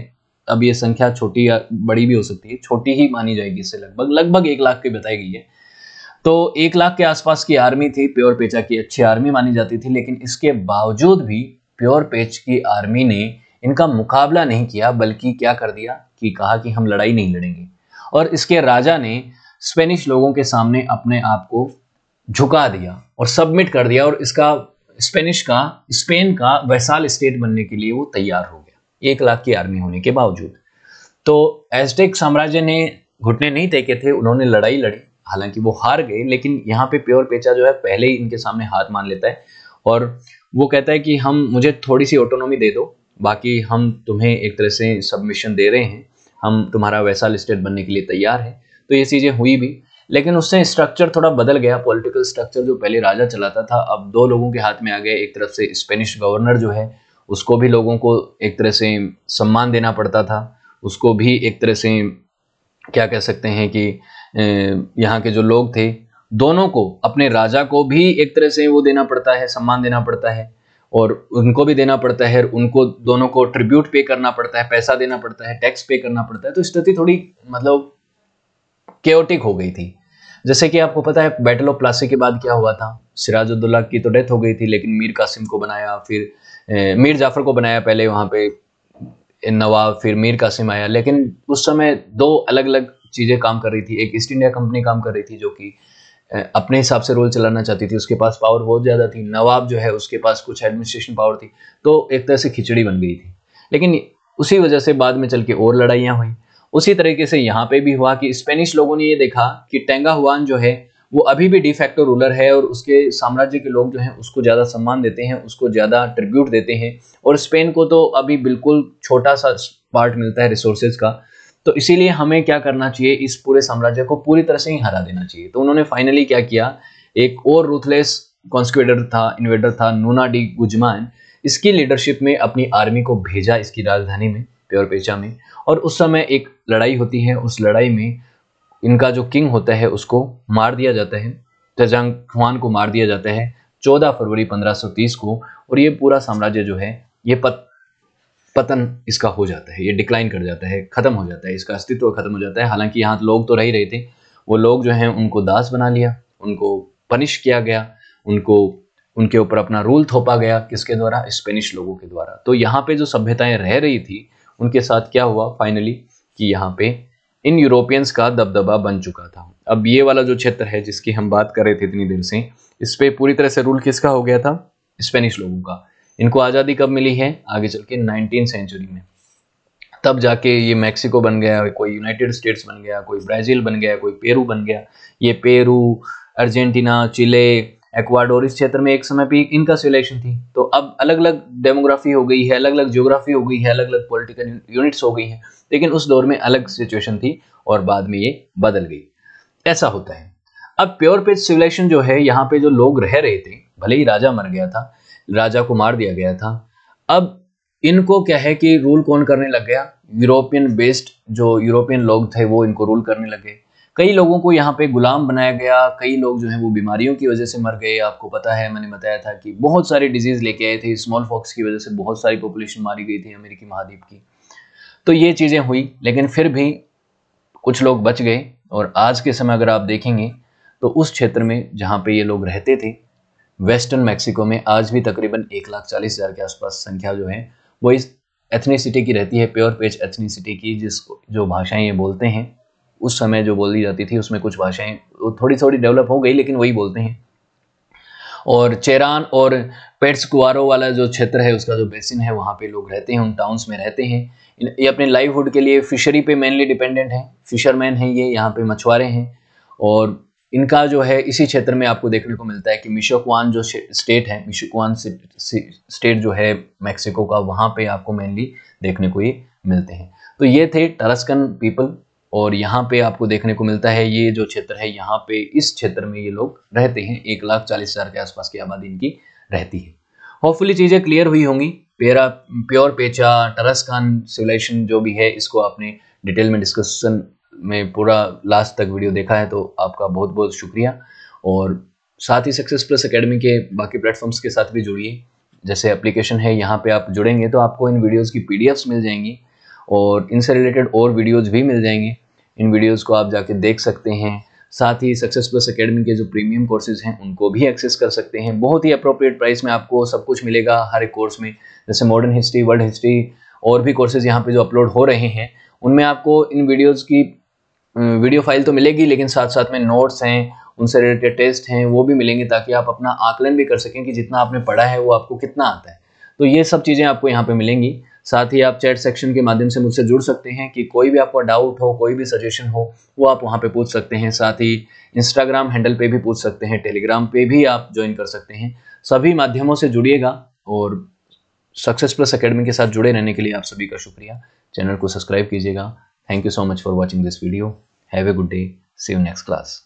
अब ये संख्या छोटी या बड़ी भी हो सकती है छोटी ही मानी जाएगी इसे लगभग लगभग एक लाख की बताई गई है तो एक लाख के आसपास की आर्मी थी प्योर पेचा की अच्छी आर्मी मानी जाती थी लेकिन इसके बावजूद भी प्योर पेच की आर्मी ने इनका मुकाबला नहीं किया बल्कि क्या कर दिया कि कहा कि हम लड़ाई नहीं लड़ेंगे और इसके राजा ने स्पेनिश लोगों के सामने अपने आप को झुका दिया और सबमिट कर दिया और इसका स्पेनिश का स्पेन का वैशाल स्टेट बनने के लिए वो तैयार हो एक लाख की आर्मी होने के बावजूद तो एजटेक साम्राज्य ने घुटने नहीं टेके थे उन्होंने लड़ाई लड़ी हालांकि वो हार गए लेकिन यहाँ पे प्योर पेचा जो है पहले ही इनके सामने हाथ मान लेता है और वो कहता है कि हम मुझे थोड़ी सी ऑटोनॉमी दे दो बाकी हम तुम्हें एक तरह से सबमिशन दे रहे हैं हम तुम्हारा वैसा स्टेट बनने के लिए तैयार है तो ये चीज़ें हुई भी लेकिन उससे स्ट्रक्चर थोड़ा बदल गया पॉलिटिकल स्ट्रक्चर जो पहले राजा चलाता था अब दो लोगों के हाथ में आ गए एक तरफ से स्पेनिश गवर्नर जो है उसको भी लोगों को एक तरह से सम्मान देना पड़ता था उसको भी एक तरह से क्या कह सकते हैं कि यहाँ के जो लोग थे दोनों को अपने राजा को भी एक तरह से वो देना पड़ता है सम्मान देना पड़ता है और उनको भी देना पड़ता है उनको दोनों को ट्रिब्यूट पे करना पड़ता है पैसा देना पड़ता है टैक्स पे करना पड़ता है तो स्थिति थोड़ी मतलब केओटिक हो गई थी जैसे कि आपको पता है बैटल ऑफ प्लासी के बाद क्या हुआ था सिराजुद्दौला की तो डेथ हो गई थी लेकिन मीर कासिम को बनाया फिर मीर जाफ़र को बनाया पहले वहाँ पे नवाब फिर मीर कासिम आया लेकिन उस समय दो अलग अलग चीज़ें काम कर रही थी एक ईस्ट इंडिया कंपनी काम कर रही थी जो कि अपने हिसाब से रोल चलाना चाहती थी उसके पास पावर बहुत ज़्यादा थी नवाब जो है उसके पास कुछ एडमिनिस्ट्रेशन पावर थी तो एक तरह से खिचड़ी बन गई थी लेकिन उसी वजह से बाद में चल के और लड़ाइयाँ हुई उसी तरीके से यहाँ पे भी हुआ कि स्पेनिश लोगों ने ये देखा कि टेंगा हुआन जो है वो अभी भी डी रूलर है और उसके साम्राज्य के लोग जो हैं उसको ज़्यादा सम्मान देते हैं उसको ज़्यादा ट्रिब्यूट देते हैं और स्पेन को तो अभी बिल्कुल छोटा सा पार्ट मिलता है रिसोर्सेज का तो इसीलिए हमें क्या करना चाहिए इस पूरे साम्राज्य को पूरी तरह से ही हरा देना चाहिए तो उन्होंने फाइनली क्या किया एक और रूथलेस कॉन्स्क्यूटर था इन्वेडर था नूना डी गुजमान इसकी लीडरशिप में अपनी आर्मी को भेजा इसकी राजधानी में प्योरपेचा में और उस समय एक लड़ाई होती है उस लड़ाई में इनका जो किंग होता है उसको मार दिया जाता है तजांग खुआन को मार दिया जाता है 14 फरवरी 1530 को और ये पूरा साम्राज्य जो है ये पत, पतन इसका हो जाता है ये डिक्लाइन कर जाता है ख़त्म हो जाता है इसका अस्तित्व ख़त्म हो जाता है हालांकि यहाँ लोग तो रह ही रहे थे वो लोग जो हैं उनको दास बना लिया उनको पनिश किया गया उनको उनके ऊपर अपना रूल थोपा गया किसके द्वारा स्पेनिश लोगों के द्वारा तो यहाँ पे जो सभ्यताएं रह रही थी उनके साथ क्या हुआ फाइनली कि यहाँ पे इन यूरोपियंस का दबदबा बन चुका था अब ये वाला जो क्षेत्र है जिसकी हम बात कर रहे थे इतनी देर से इस पर पूरी तरह से रूल किसका हो गया था स्पेनिश लोगों का इनको आज़ादी कब मिली है आगे चल के नाइनटीन सेंचुरी में तब जाके ये मैक्सिको बन गया कोई यूनाइटेड स्टेट्स बन गया कोई ब्राज़ील बन गया कोई पेरू बन गया ये पेरू अर्जेंटीना चिले एक्वाडोर इस क्षेत्र में एक समय पे इनका सिलेक्शन थी तो अब अलग अलग डेमोग्राफी हो गई है अलग अलग ज्योग्राफी हो गई है अलग अलग पॉलिटिकल यूनिट्स हो गई हैं लेकिन उस दौर में अलग सिचुएशन थी और बाद में ये बदल गई ऐसा होता है अब प्योर पेज सिविलाइजेशन जो है यहाँ पे जो लोग रह रहे थे भले ही राजा मर गया था राजा को मार दिया गया था अब इनको क्या है कि रूल कौन करने लग गया यूरोपियन बेस्ड जो यूरोपियन लोग थे वो इनको रूल करने लगे कई लोगों को यहाँ पे गुलाम बनाया गया कई लोग जो हैं वो बीमारियों की वजह से मर गए आपको पता है मैंने बताया था कि बहुत सारे डिजीज़ लेके आए थे स्मॉल फॉक्स की वजह से बहुत सारी पॉपुलेशन मारी गई थी अमेरिकी महाद्वीप की तो ये चीज़ें हुई लेकिन फिर भी कुछ लोग बच गए और आज के समय अगर आप देखेंगे तो उस क्षेत्र में जहाँ पे ये लोग रहते थे वेस्टर्न मैक्सिको में आज भी तकरीबन एक लाख चालीस हज़ार के आसपास संख्या जो है वो इस एथनीसिटी की रहती है प्योर पेज एथनीसिटी की जिसको जो भाषाएं ये बोलते हैं उस समय जो बोली जाती थी उसमें कुछ भाषाएं थोड़ी थोड़ी डेवलप हो गई लेकिन वही बोलते हैं और चेरान और पेट्स कुआरो वाला जो क्षेत्र है उसका जो बेसिन है वहाँ पे लोग रहते हैं उन टाउन्स में रहते हैं ये अपने लाइवहुड के लिए फिशरी पे मेनली डिपेंडेंट हैं फिशरमैन हैं ये यहाँ पे मछुआरे हैं और इनका जो है इसी क्षेत्र में आपको देखने को मिलता है कि मिशोकवान जो स्टेट है मिशोकवान स्टेट जो है मैक्सिको का वहाँ पे आपको मेनली देखने को ये मिलते हैं तो ये थे टरस्कन पीपल और यहाँ पे आपको देखने को मिलता है ये जो क्षेत्र है यहाँ पे इस क्षेत्र में ये लोग रहते हैं एक लाख चालीस हज़ार के आसपास की आबादी इनकी रहती है होपफुली चीज़ें क्लियर हुई होंगी पेरा प्योर पेचा खान सिविलाइजेशन जो भी है इसको आपने डिटेल में डिस्कशन में पूरा लास्ट तक वीडियो देखा है तो आपका बहुत बहुत शुक्रिया और साथ ही सक्सेस प्लस अकेडमी के बाकी प्लेटफॉर्म्स के साथ भी जुड़िए जैसे एप्लीकेशन है यहाँ पे आप जुड़ेंगे तो आपको इन वीडियोज की पी मिल जाएंगी और इनसे रिलेटेड और वीडियोज़ भी मिल जाएंगे इन वीडियोज़ को आप जाके देख सकते हैं साथ ही सक्सेस प्लस अकेडमी के जो प्रीमियम कोर्सेज हैं उनको भी एक्सेस कर सकते हैं बहुत ही अप्रोप्रिएट प्राइस में आपको सब कुछ मिलेगा हर एक कोर्स में जैसे मॉडर्न हिस्ट्री वर्ल्ड हिस्ट्री और भी कोर्सेज यहाँ पे जो अपलोड हो रहे हैं उनमें आपको इन वीडियोज़ की वीडियो फाइल तो मिलेगी लेकिन साथ साथ में नोट्स हैं उनसे रिलेटेड टेस्ट हैं वो भी मिलेंगे ताकि आप अपना आकलन भी कर सकें कि जितना आपने पढ़ा है वो आपको कितना आता है तो ये सब चीज़ें आपको यहाँ पर मिलेंगी साथ ही आप चैट सेक्शन के माध्यम से मुझसे जुड़ सकते हैं कि कोई भी आपका डाउट हो कोई भी सजेशन हो वो आप वहाँ पे पूछ सकते हैं साथ ही इंस्टाग्राम हैंडल पे भी पूछ सकते हैं टेलीग्राम पे भी आप ज्वाइन कर सकते हैं सभी माध्यमों से जुड़िएगा और सक्सेस प्लस अकेडमी के साथ जुड़े रहने के लिए आप सभी का शुक्रिया चैनल को सब्सक्राइब कीजिएगा thank you so much for watching this video have a good day see you next class